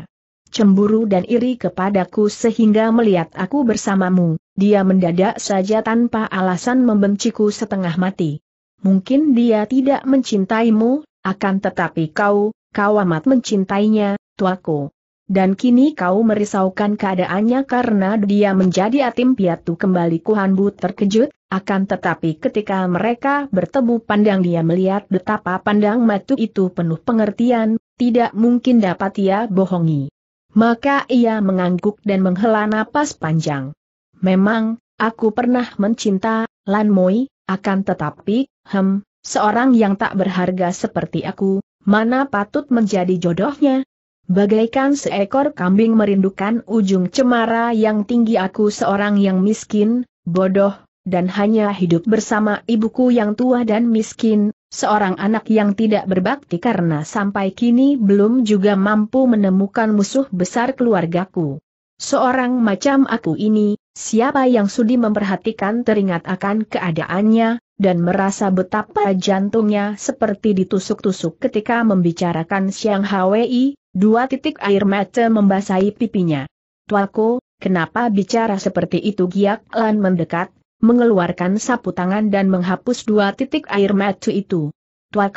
cemburu dan iri kepadaku sehingga melihat aku bersamamu, dia mendadak saja tanpa alasan membenciku setengah mati. Mungkin dia tidak mencintaimu, akan tetapi kau, kau amat mencintainya, tuaku. Dan kini kau merisaukan keadaannya karena dia menjadi atim piatu kembali Kuhanbu terkejut, akan tetapi ketika mereka bertemu pandang dia melihat betapa pandang matu itu penuh pengertian, tidak mungkin dapat ia bohongi. Maka ia mengangguk dan menghela napas panjang. Memang, aku pernah mencinta, Lan Moi, akan tetapi, Hem, seorang yang tak berharga seperti aku, mana patut menjadi jodohnya? Bagaikan seekor kambing merindukan ujung cemara yang tinggi aku seorang yang miskin, bodoh, dan hanya hidup bersama ibuku yang tua dan miskin, seorang anak yang tidak berbakti karena sampai kini belum juga mampu menemukan musuh besar keluargaku. Seorang macam aku ini, siapa yang sudi memperhatikan teringat akan keadaannya, dan merasa betapa jantungnya seperti ditusuk-tusuk ketika membicarakan Siang Hwi, dua titik air mata membasahi pipinya. Tuaku, kenapa bicara seperti itu Giak Lan mendekat, mengeluarkan sapu tangan dan menghapus dua titik air mata itu. Tua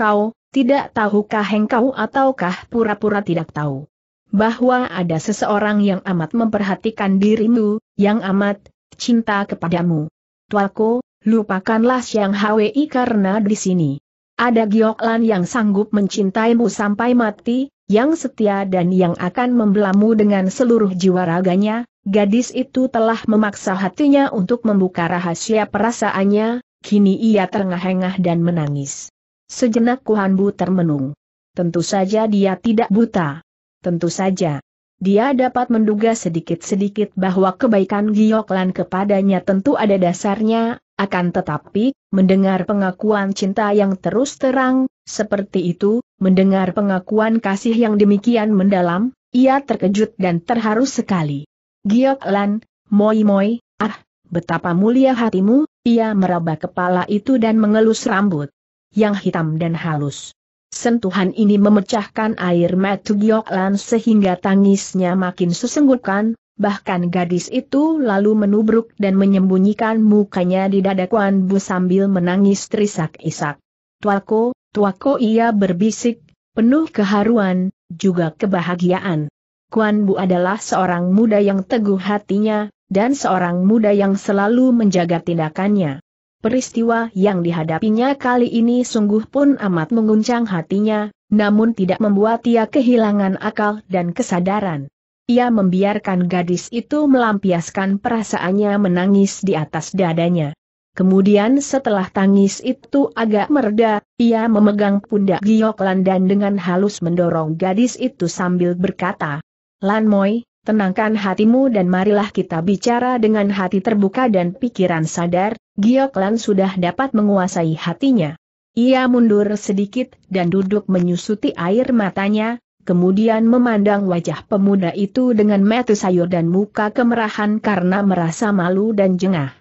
tidak tahukah engkau ataukah pura-pura tidak tahu? Bahwa ada seseorang yang amat memperhatikan dirimu, yang amat cinta kepadamu. Tuaku, lupakanlah siang Hwi karena di sini. Ada Gioklan yang sanggup mencintaimu sampai mati, yang setia dan yang akan membelamu dengan seluruh jiwa raganya, gadis itu telah memaksa hatinya untuk membuka rahasia perasaannya, kini ia terengah-engah dan menangis. Sejenak Kuhanbu termenung. Tentu saja dia tidak buta. Tentu saja. Dia dapat menduga sedikit-sedikit bahwa kebaikan Gioklan kepadanya tentu ada dasarnya, akan tetapi, mendengar pengakuan cinta yang terus terang, seperti itu, mendengar pengakuan kasih yang demikian mendalam, ia terkejut dan terharu sekali. Giok Lan, moi moi, ah, betapa mulia hatimu, ia meraba kepala itu dan mengelus rambut. Yang hitam dan halus. Sentuhan ini memecahkan air mata Giok Lan sehingga tangisnya makin sesenggukan, bahkan gadis itu lalu menubruk dan menyembunyikan mukanya di dada Kuan Bu sambil menangis terisak-isak. Tuako, tuako ia berbisik, penuh keharuan, juga kebahagiaan. Kuan Bu adalah seorang muda yang teguh hatinya, dan seorang muda yang selalu menjaga tindakannya. Peristiwa yang dihadapinya kali ini sungguh pun amat menguncang hatinya, namun tidak membuat ia kehilangan akal dan kesadaran. Ia membiarkan gadis itu melampiaskan perasaannya menangis di atas dadanya. Kemudian setelah tangis itu agak mereda, ia memegang pundak Giok Lan dan dengan halus mendorong gadis itu sambil berkata, Lan Moi, tenangkan hatimu dan marilah kita bicara dengan hati terbuka dan pikiran sadar, Giok Lan sudah dapat menguasai hatinya. Ia mundur sedikit dan duduk menyusuti air matanya, kemudian memandang wajah pemuda itu dengan mata sayur dan muka kemerahan karena merasa malu dan jengah.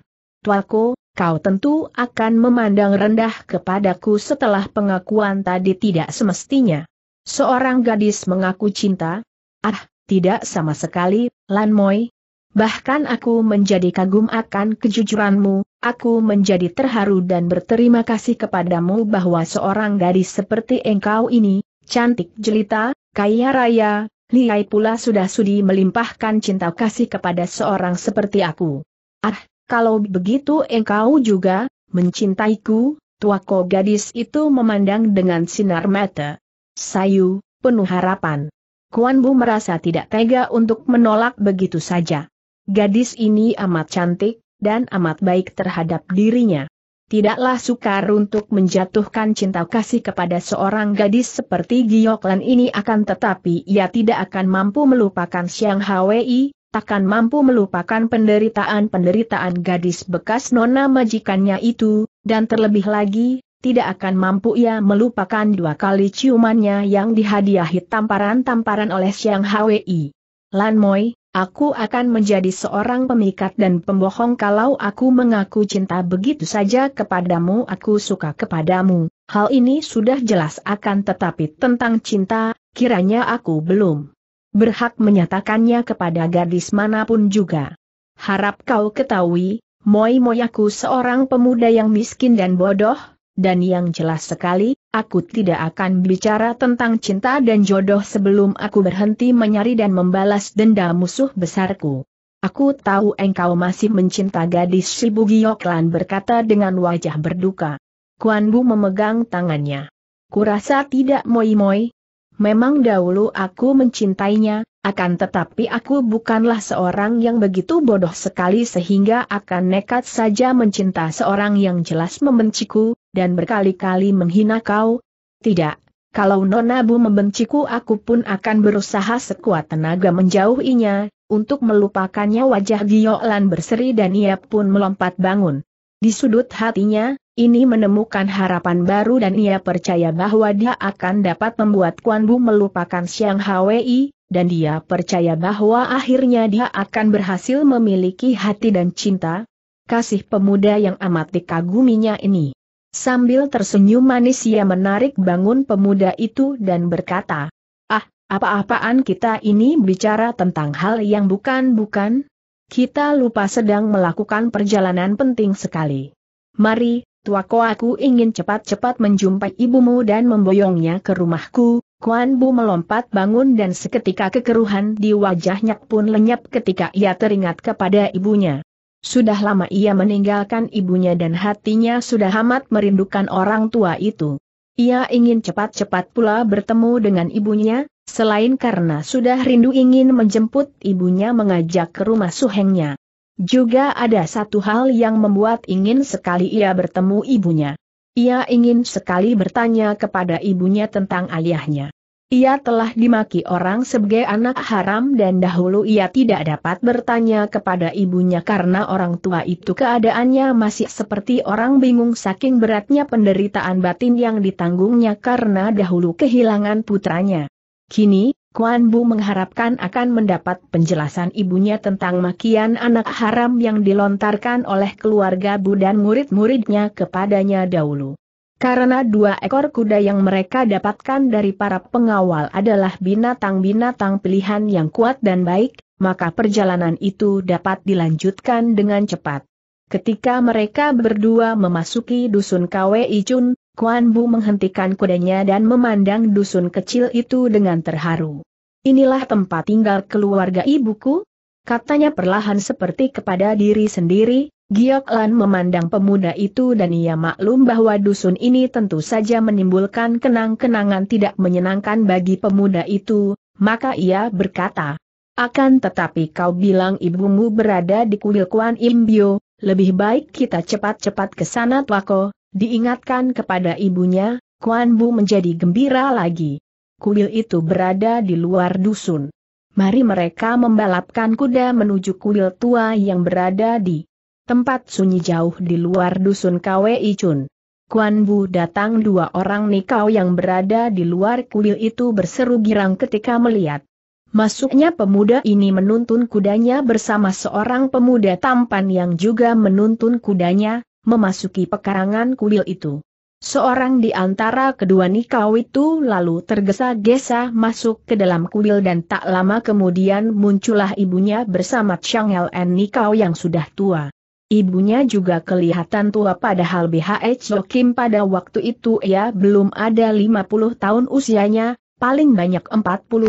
Tualko, kau tentu akan memandang rendah kepadaku setelah pengakuan tadi tidak semestinya. Seorang gadis mengaku cinta? Ah, tidak sama sekali, Lan Moi. Bahkan aku menjadi kagum akan kejujuranmu, aku menjadi terharu dan berterima kasih kepadamu bahwa seorang gadis seperti engkau ini, cantik jelita, kaya raya, Liai pula sudah sudi melimpahkan cinta kasih kepada seorang seperti aku. Ah, kalau begitu engkau juga, mencintaiku, tuako gadis itu memandang dengan sinar mata. Sayu, penuh harapan. Kuan Bu merasa tidak tega untuk menolak begitu saja. Gadis ini amat cantik, dan amat baik terhadap dirinya tidaklah sukar untuk menjatuhkan cinta kasih kepada seorang gadis seperti Gioklan ini akan tetapi ia tidak akan mampu melupakan Siang Hwi, takkan mampu melupakan penderitaan-penderitaan gadis bekas nona majikannya itu, dan terlebih lagi, tidak akan mampu ia melupakan dua kali ciumannya yang dihadiahi tamparan-tamparan oleh Siang Hwi. Lan Moi, Aku akan menjadi seorang pemikat dan pembohong kalau aku mengaku cinta begitu saja kepadamu aku suka kepadamu. Hal ini sudah jelas akan tetapi tentang cinta, kiranya aku belum berhak menyatakannya kepada gadis manapun juga. Harap kau ketahui, moi-moi aku seorang pemuda yang miskin dan bodoh, dan yang jelas sekali, aku tidak akan bicara tentang cinta dan jodoh sebelum aku berhenti menyari dan membalas denda musuh besarku. Aku tahu engkau masih mencinta gadis Shibugi Yoklan berkata dengan wajah berduka. Kuan Bu memegang tangannya. Kurasa tidak moi-moi. Memang dahulu aku mencintainya, akan tetapi aku bukanlah seorang yang begitu bodoh sekali sehingga akan nekat saja mencinta seorang yang jelas membenciku, dan berkali-kali menghina kau? Tidak, kalau Nonabu membenciku aku pun akan berusaha sekuat tenaga menjauhinya, untuk melupakannya wajah Giolan berseri dan ia pun melompat bangun. Di sudut hatinya, ini menemukan harapan baru dan ia percaya bahwa dia akan dapat membuat Kuan Bu melupakan Siang Hwi, dan dia percaya bahwa akhirnya dia akan berhasil memiliki hati dan cinta, kasih pemuda yang amat dikaguminya ini. Sambil tersenyum manis ia menarik bangun pemuda itu dan berkata, Ah, apa-apaan kita ini bicara tentang hal yang bukan-bukan? Kita lupa sedang melakukan perjalanan penting sekali. Mari, tuaku aku ingin cepat-cepat menjumpai ibumu dan memboyongnya ke rumahku. Kuan Bu melompat bangun dan seketika kekeruhan di wajahnya pun lenyap ketika ia teringat kepada ibunya. Sudah lama ia meninggalkan ibunya dan hatinya sudah amat merindukan orang tua itu. Ia ingin cepat-cepat pula bertemu dengan ibunya, selain karena sudah rindu ingin menjemput ibunya mengajak ke rumah suhengnya. Juga ada satu hal yang membuat ingin sekali ia bertemu ibunya. Ia ingin sekali bertanya kepada ibunya tentang ayahnya. Ia telah dimaki orang sebagai anak haram dan dahulu ia tidak dapat bertanya kepada ibunya karena orang tua itu keadaannya masih seperti orang bingung saking beratnya penderitaan batin yang ditanggungnya karena dahulu kehilangan putranya. Kini, Kuan Bu mengharapkan akan mendapat penjelasan ibunya tentang makian anak haram yang dilontarkan oleh keluarga Bu dan murid-muridnya kepadanya dahulu. Karena dua ekor kuda yang mereka dapatkan dari para pengawal adalah binatang-binatang pilihan yang kuat dan baik, maka perjalanan itu dapat dilanjutkan dengan cepat. Ketika mereka berdua memasuki dusun KWI Chun, Kuan Bu menghentikan kudanya dan memandang dusun kecil itu dengan terharu. Inilah tempat tinggal keluarga ibuku, katanya perlahan seperti kepada diri sendiri, Giok Lan memandang pemuda itu dan ia maklum bahwa dusun ini tentu saja menimbulkan kenang-kenangan tidak menyenangkan bagi pemuda itu, maka ia berkata, Akan tetapi kau bilang ibumu berada di kuil Kuan Imbio, lebih baik kita cepat-cepat ke sana Tuako, diingatkan kepada ibunya, Kuan Bu menjadi gembira lagi. Kuil itu berada di luar dusun. Mari mereka membalapkan kuda menuju kuil tua yang berada di tempat sunyi jauh di luar dusun KWI Chun. Kuan Bu datang dua orang nikau yang berada di luar kuil itu berseru girang ketika melihat. Masuknya pemuda ini menuntun kudanya bersama seorang pemuda tampan yang juga menuntun kudanya, memasuki pekarangan kuil itu. Seorang di antara kedua nikau itu lalu tergesa-gesa masuk ke dalam kuil dan tak lama kemudian muncullah ibunya bersama Chang El Nikau yang sudah tua. Ibunya juga kelihatan tua padahal BHH Jokim pada waktu itu ia belum ada 50 tahun usianya, paling banyak 41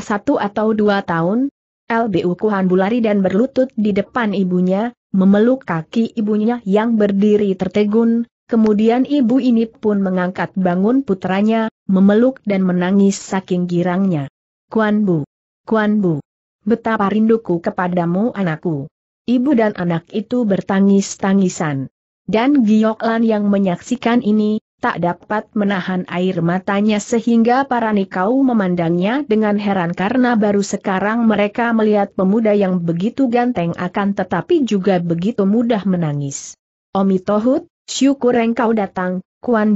atau 2 tahun. LBU Kuhan Bulari dan berlutut di depan ibunya, memeluk kaki ibunya yang berdiri tertegun, kemudian ibu ini pun mengangkat bangun putranya, memeluk dan menangis saking girangnya. Kuan Bu! Kuan Bu! Betapa rinduku kepadamu anakku! Ibu dan anak itu bertangis-tangisan. Dan Gioklan yang menyaksikan ini, tak dapat menahan air matanya sehingga para nikau memandangnya dengan heran karena baru sekarang mereka melihat pemuda yang begitu ganteng akan tetapi juga begitu mudah menangis. Omi Tohut, syukur engkau datang, Kuan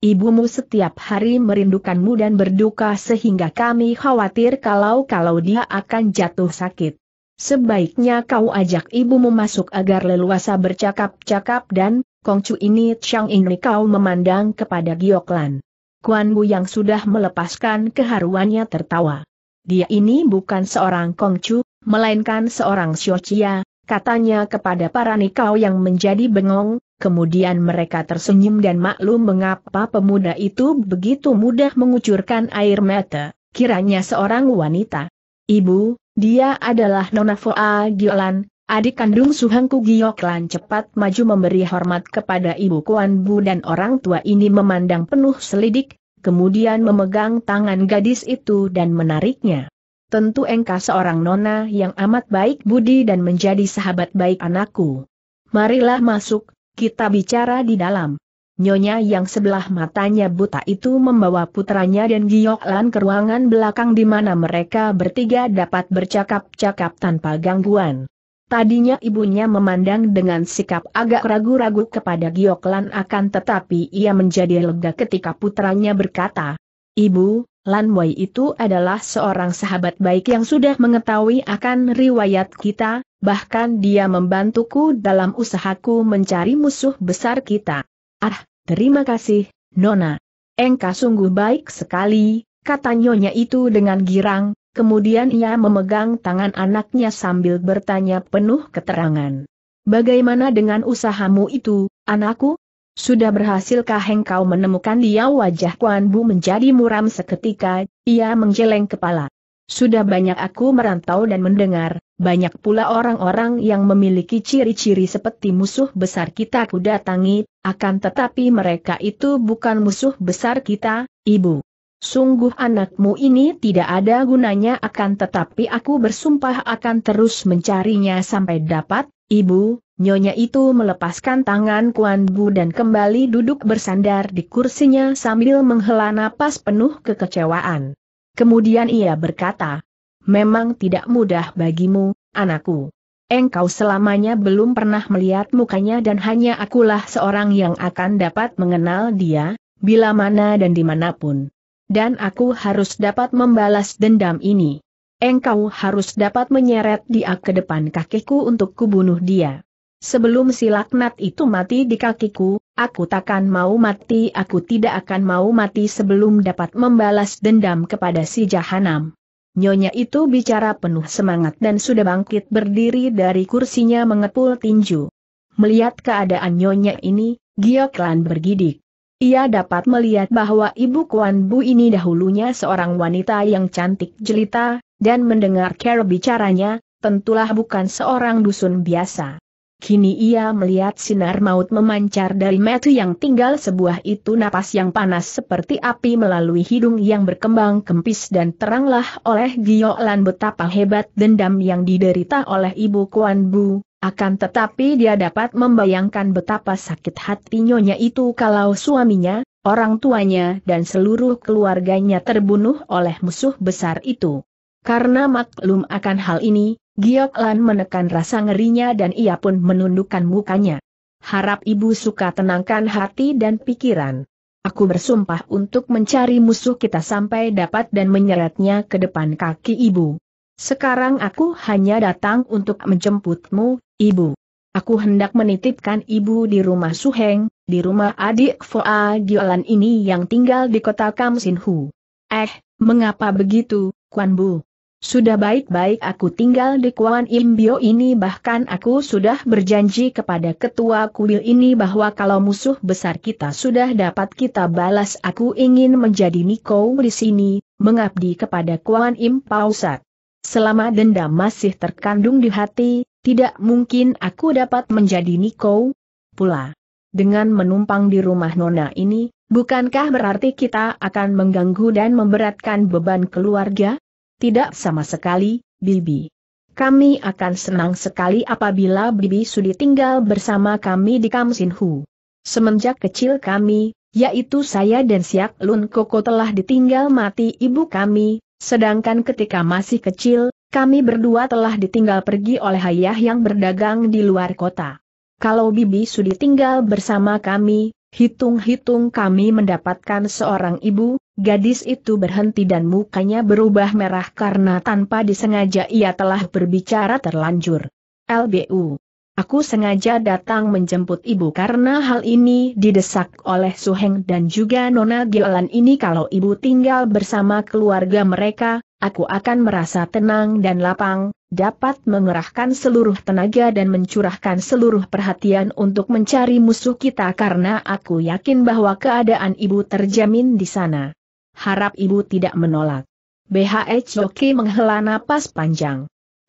Ibumu setiap hari merindukanmu dan berduka sehingga kami khawatir kalau-kalau dia akan jatuh sakit. Sebaiknya kau ajak ibumu masuk agar leluasa bercakap-cakap dan, Kongcu ini Chang ini kau memandang kepada Gioklan. Kuan Bu yang sudah melepaskan keharuannya tertawa. Dia ini bukan seorang Kongcu, melainkan seorang Xiochia, katanya kepada para nikau yang menjadi bengong, kemudian mereka tersenyum dan maklum mengapa pemuda itu begitu mudah mengucurkan air mata, kiranya seorang wanita. Ibu, dia adalah Nona Foa Giolan, adik kandung Suhangku Gioklan cepat maju memberi hormat kepada Ibu Kuan Bu dan orang tua ini memandang penuh selidik, kemudian memegang tangan gadis itu dan menariknya. Tentu engkau seorang nona yang amat baik budi dan menjadi sahabat baik anakku. Marilah masuk, kita bicara di dalam. Nyonya yang sebelah matanya buta itu membawa putranya dan Giok Lan ke ruangan belakang di mana mereka bertiga dapat bercakap-cakap tanpa gangguan. Tadinya ibunya memandang dengan sikap agak ragu-ragu kepada Giok Lan akan tetapi ia menjadi lega ketika putranya berkata, Ibu, Lan Wei itu adalah seorang sahabat baik yang sudah mengetahui akan riwayat kita, bahkan dia membantuku dalam usahaku mencari musuh besar kita. Ah, terima kasih, Nona. Engkau sungguh baik sekali, kata nyonya itu dengan girang, kemudian ia memegang tangan anaknya sambil bertanya penuh keterangan. Bagaimana dengan usahamu itu, anakku? Sudah berhasilkah engkau menemukan dia wajah Kuan Bu menjadi muram seketika, ia menggeleng kepala. Sudah banyak aku merantau dan mendengar, banyak pula orang-orang yang memiliki ciri-ciri seperti musuh besar kita kudatangi, akan tetapi mereka itu bukan musuh besar kita, ibu. Sungguh anakmu ini tidak ada gunanya akan tetapi aku bersumpah akan terus mencarinya sampai dapat, ibu, nyonya itu melepaskan tangan Kuan Bu dan kembali duduk bersandar di kursinya sambil menghela napas penuh kekecewaan. Kemudian ia berkata, memang tidak mudah bagimu, anakku. Engkau selamanya belum pernah melihat mukanya dan hanya akulah seorang yang akan dapat mengenal dia, bila mana dan dimanapun. Dan aku harus dapat membalas dendam ini. Engkau harus dapat menyeret dia ke depan kakiku untuk kubunuh dia. Sebelum si laknat itu mati di kakiku, aku takkan mau mati aku tidak akan mau mati sebelum dapat membalas dendam kepada si jahanam. Nyonya itu bicara penuh semangat dan sudah bangkit berdiri dari kursinya mengepul tinju. Melihat keadaan Nyonya ini, Gioklan bergidik. Ia dapat melihat bahwa Ibu Kuan Bu ini dahulunya seorang wanita yang cantik jelita, dan mendengar cara bicaranya, tentulah bukan seorang dusun biasa. Kini ia melihat sinar maut memancar dari metu yang tinggal sebuah itu napas yang panas seperti api melalui hidung yang berkembang kempis dan teranglah oleh Giolan betapa hebat dendam yang diderita oleh ibu Kuan Bu, akan tetapi dia dapat membayangkan betapa sakit hatinya itu kalau suaminya, orang tuanya dan seluruh keluarganya terbunuh oleh musuh besar itu. Karena maklum akan hal ini, Giok Lan menekan rasa ngerinya dan ia pun menundukkan mukanya. Harap ibu suka tenangkan hati dan pikiran. Aku bersumpah untuk mencari musuh kita sampai dapat dan menyeretnya ke depan kaki ibu. Sekarang aku hanya datang untuk menjemputmu, ibu. Aku hendak menitipkan ibu di rumah Suheng, di rumah adik Foa Giolan ini yang tinggal di kota Kam Hu. Eh, mengapa begitu, Kuan Bu? Sudah baik-baik aku tinggal di Kuan Imbio ini bahkan aku sudah berjanji kepada ketua kuil ini bahwa kalau musuh besar kita sudah dapat kita balas aku ingin menjadi Niko di sini, mengabdi kepada Kuan Im Pausat. Selama dendam masih terkandung di hati, tidak mungkin aku dapat menjadi Niko. Pula, dengan menumpang di rumah Nona ini, bukankah berarti kita akan mengganggu dan memberatkan beban keluarga? Tidak sama sekali, Bibi. Kami akan senang sekali apabila Bibi Sudi tinggal bersama kami di Kamsin Hu. Semenjak kecil kami, yaitu saya dan Siak Lun Koko telah ditinggal mati ibu kami, sedangkan ketika masih kecil, kami berdua telah ditinggal pergi oleh ayah yang berdagang di luar kota. Kalau Bibi Sudi tinggal bersama kami, hitung-hitung kami mendapatkan seorang ibu, Gadis itu berhenti dan mukanya berubah merah karena tanpa disengaja ia telah berbicara terlanjur. LBU. Aku sengaja datang menjemput ibu karena hal ini didesak oleh Suheng dan juga Nona Gilan ini kalau ibu tinggal bersama keluarga mereka, aku akan merasa tenang dan lapang, dapat mengerahkan seluruh tenaga dan mencurahkan seluruh perhatian untuk mencari musuh kita karena aku yakin bahwa keadaan ibu terjamin di sana harap ibu tidak menolak. BHE Yoki menghela napas panjang.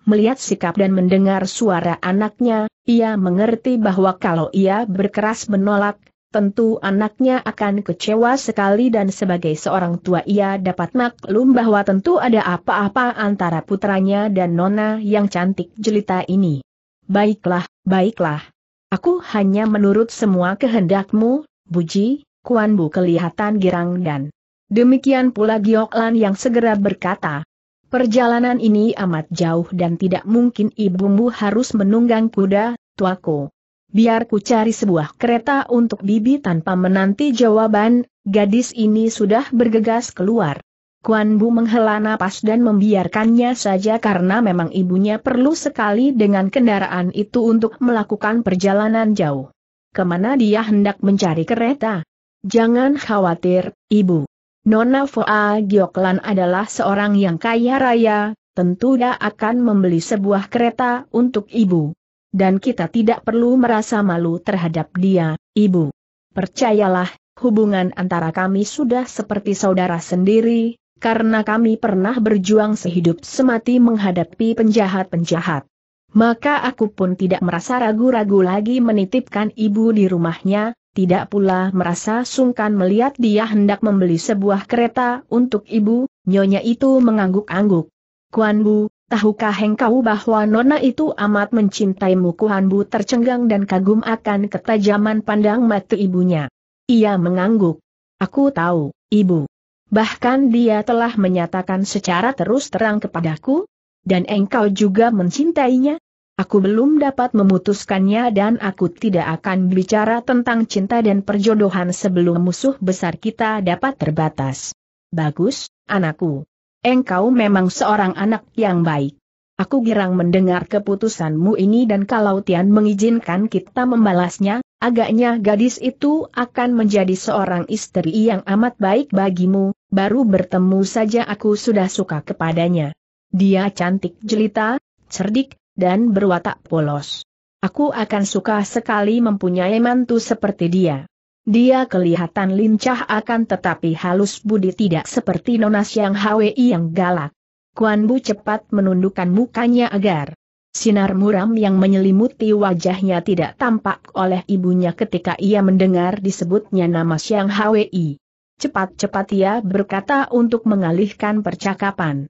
Melihat sikap dan mendengar suara anaknya, ia mengerti bahwa kalau ia berkeras menolak, tentu anaknya akan kecewa sekali dan sebagai seorang tua ia dapat maklum bahwa tentu ada apa-apa antara putranya dan nona yang cantik jelita ini. Baiklah, baiklah. Aku hanya menurut semua kehendakmu, Buji, Kuan Bu kelihatan girang dan Demikian pula Gioklan yang segera berkata, Perjalanan ini amat jauh dan tidak mungkin ibumu harus menunggang kuda, tuaku. Biar ku cari sebuah kereta untuk bibi tanpa menanti jawaban, gadis ini sudah bergegas keluar. Kuan Bu menghela napas dan membiarkannya saja karena memang ibunya perlu sekali dengan kendaraan itu untuk melakukan perjalanan jauh. Kemana dia hendak mencari kereta? Jangan khawatir, ibu. Nona Foa Gioklan adalah seorang yang kaya raya, tentu dia akan membeli sebuah kereta untuk ibu. Dan kita tidak perlu merasa malu terhadap dia, ibu. Percayalah, hubungan antara kami sudah seperti saudara sendiri, karena kami pernah berjuang sehidup semati menghadapi penjahat-penjahat. Maka aku pun tidak merasa ragu-ragu lagi menitipkan ibu di rumahnya, tidak pula merasa sungkan melihat dia hendak membeli sebuah kereta untuk ibu, nyonya itu mengangguk-angguk. Kuan Bu, tahukah engkau bahwa nona itu amat mencintaimu Kuan Bu tercengang dan kagum akan ketajaman pandang mata ibunya. Ia mengangguk. Aku tahu, ibu. Bahkan dia telah menyatakan secara terus terang kepadaku, dan engkau juga mencintainya. Aku belum dapat memutuskannya dan aku tidak akan bicara tentang cinta dan perjodohan sebelum musuh besar kita dapat terbatas. Bagus, anakku. Engkau memang seorang anak yang baik. Aku girang mendengar keputusanmu ini dan kalau Tian mengizinkan kita membalasnya, agaknya gadis itu akan menjadi seorang istri yang amat baik bagimu, baru bertemu saja aku sudah suka kepadanya. Dia cantik jelita, cerdik, dan berwatak polos. Aku akan suka sekali mempunyai mantu seperti dia. Dia kelihatan lincah akan tetapi halus budi tidak seperti Nonas yang Hwi yang galak. Kuan Bu cepat menundukkan mukanya agar sinar muram yang menyelimuti wajahnya tidak tampak oleh ibunya ketika ia mendengar disebutnya nama Siang Hwi. Cepat-cepat ia berkata untuk mengalihkan percakapan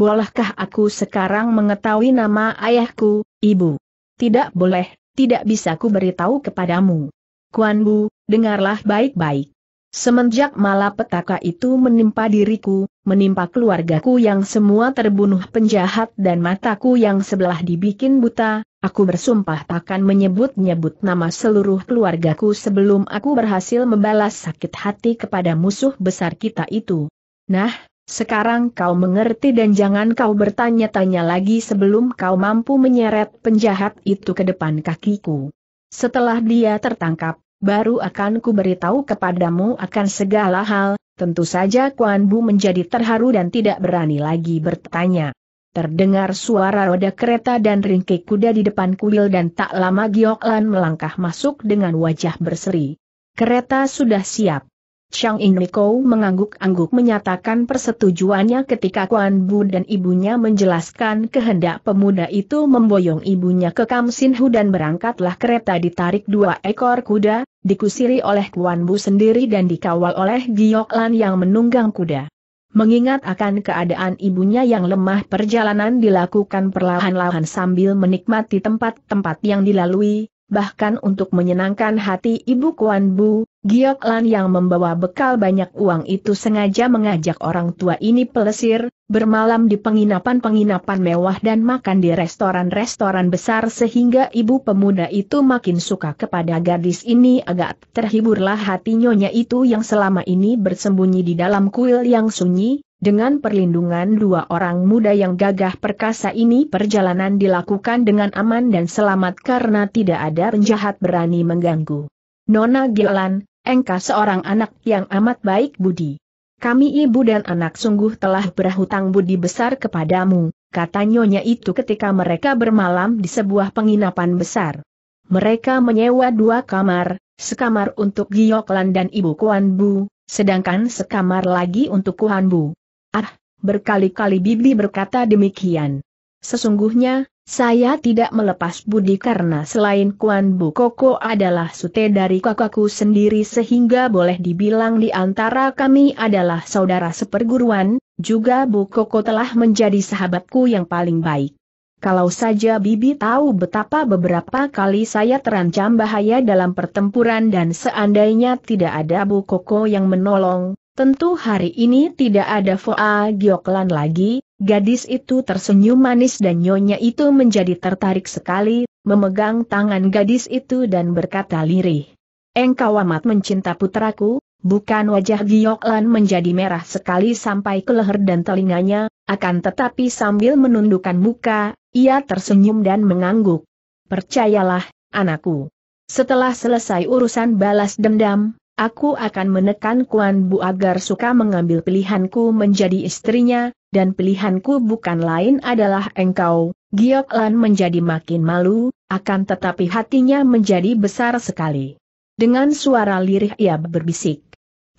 bolehkah aku sekarang mengetahui nama ayahku, ibu? Tidak boleh, tidak bisa ku beritahu kepadamu. Kuan Bu, dengarlah baik-baik. Semenjak malapetaka itu menimpa diriku, menimpa keluargaku yang semua terbunuh penjahat dan mataku yang sebelah dibikin buta, aku bersumpah takkan menyebut-nyebut nama seluruh keluargaku sebelum aku berhasil membalas sakit hati kepada musuh besar kita itu. Nah, sekarang kau mengerti dan jangan kau bertanya-tanya lagi sebelum kau mampu menyeret penjahat itu ke depan kakiku. Setelah dia tertangkap, baru akan ku beritahu kepadamu akan segala hal, tentu saja Kuan Bu menjadi terharu dan tidak berani lagi bertanya. Terdengar suara roda kereta dan ringkik kuda di depan kuil dan tak lama Gioklan melangkah masuk dengan wajah berseri. Kereta sudah siap. Chang In Niko mengangguk-angguk menyatakan persetujuannya ketika Kuan Bu dan ibunya menjelaskan kehendak pemuda itu memboyong ibunya ke Kam Sin Hu dan berangkatlah kereta ditarik dua ekor kuda, dikusiri oleh Kuan Bu sendiri dan dikawal oleh Giok Lan yang menunggang kuda. Mengingat akan keadaan ibunya yang lemah perjalanan dilakukan perlahan-lahan sambil menikmati tempat-tempat yang dilalui, bahkan untuk menyenangkan hati ibu Kuan Bu, Giok Lan yang membawa bekal banyak uang itu sengaja mengajak orang tua ini pelesir, bermalam di penginapan-penginapan mewah dan makan di restoran-restoran besar sehingga ibu pemuda itu makin suka kepada gadis ini agak terhiburlah hati nyonya itu yang selama ini bersembunyi di dalam kuil yang sunyi, dengan perlindungan dua orang muda yang gagah perkasa ini perjalanan dilakukan dengan aman dan selamat karena tidak ada penjahat berani mengganggu. Nona Gilan, Engka seorang anak yang amat baik budi. Kami ibu dan anak sungguh telah berhutang budi besar kepadamu, kata nyonya itu ketika mereka bermalam di sebuah penginapan besar. Mereka menyewa dua kamar, sekamar untuk Gioklan dan ibu Kuan Bu, sedangkan sekamar lagi untuk Kuan Bu. Ah, berkali-kali Bibi berkata demikian. Sesungguhnya, saya tidak melepas budi karena selain Kuan Bu Koko adalah sute dari kakakku sendiri sehingga boleh dibilang di antara kami adalah saudara seperguruan, juga Bu Koko telah menjadi sahabatku yang paling baik. Kalau saja Bibi tahu betapa beberapa kali saya terancam bahaya dalam pertempuran dan seandainya tidak ada Bu Koko yang menolong, tentu hari ini tidak ada Foa Gioklan lagi, Gadis itu tersenyum manis dan nyonya itu menjadi tertarik sekali, memegang tangan gadis itu dan berkata lirih. Engkau amat mencinta putraku, bukan wajah Gioklan menjadi merah sekali sampai ke leher dan telinganya, akan tetapi sambil menundukkan muka, ia tersenyum dan mengangguk. Percayalah, anakku. Setelah selesai urusan balas dendam, aku akan menekan Kuan Bu agar suka mengambil pilihanku menjadi istrinya, dan pilihanku bukan lain adalah engkau. Giok Lan menjadi makin malu, akan tetapi hatinya menjadi besar sekali. Dengan suara lirih ia berbisik.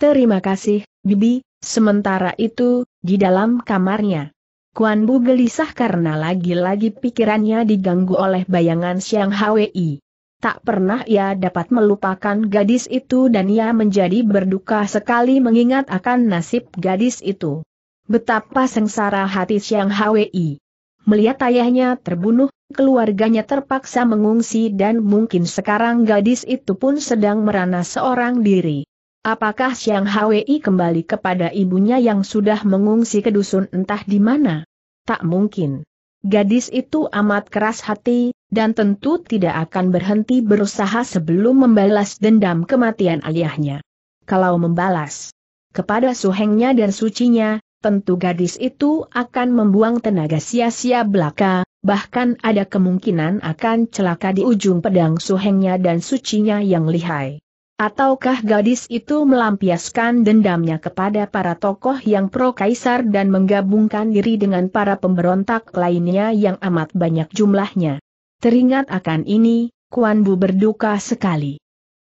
Terima kasih, Bibi, sementara itu, di dalam kamarnya. Kuan Bu gelisah karena lagi-lagi pikirannya diganggu oleh bayangan Siang Hwi. Tak pernah ia dapat melupakan gadis itu dan ia menjadi berduka sekali mengingat akan nasib gadis itu. Betapa sengsara hati Siang Hwi. Melihat ayahnya terbunuh, keluarganya terpaksa mengungsi dan mungkin sekarang gadis itu pun sedang merana seorang diri. Apakah Siang Hwi kembali kepada ibunya yang sudah mengungsi ke dusun entah di mana? Tak mungkin. Gadis itu amat keras hati, dan tentu tidak akan berhenti berusaha sebelum membalas dendam kematian ayahnya. Kalau membalas kepada suhengnya dan sucinya, tentu gadis itu akan membuang tenaga sia-sia belaka, bahkan ada kemungkinan akan celaka di ujung pedang suhengnya dan sucinya yang lihai. Ataukah gadis itu melampiaskan dendamnya kepada para tokoh yang pro kaisar dan menggabungkan diri dengan para pemberontak lainnya yang amat banyak jumlahnya? Teringat akan ini, Kuan Bu berduka sekali.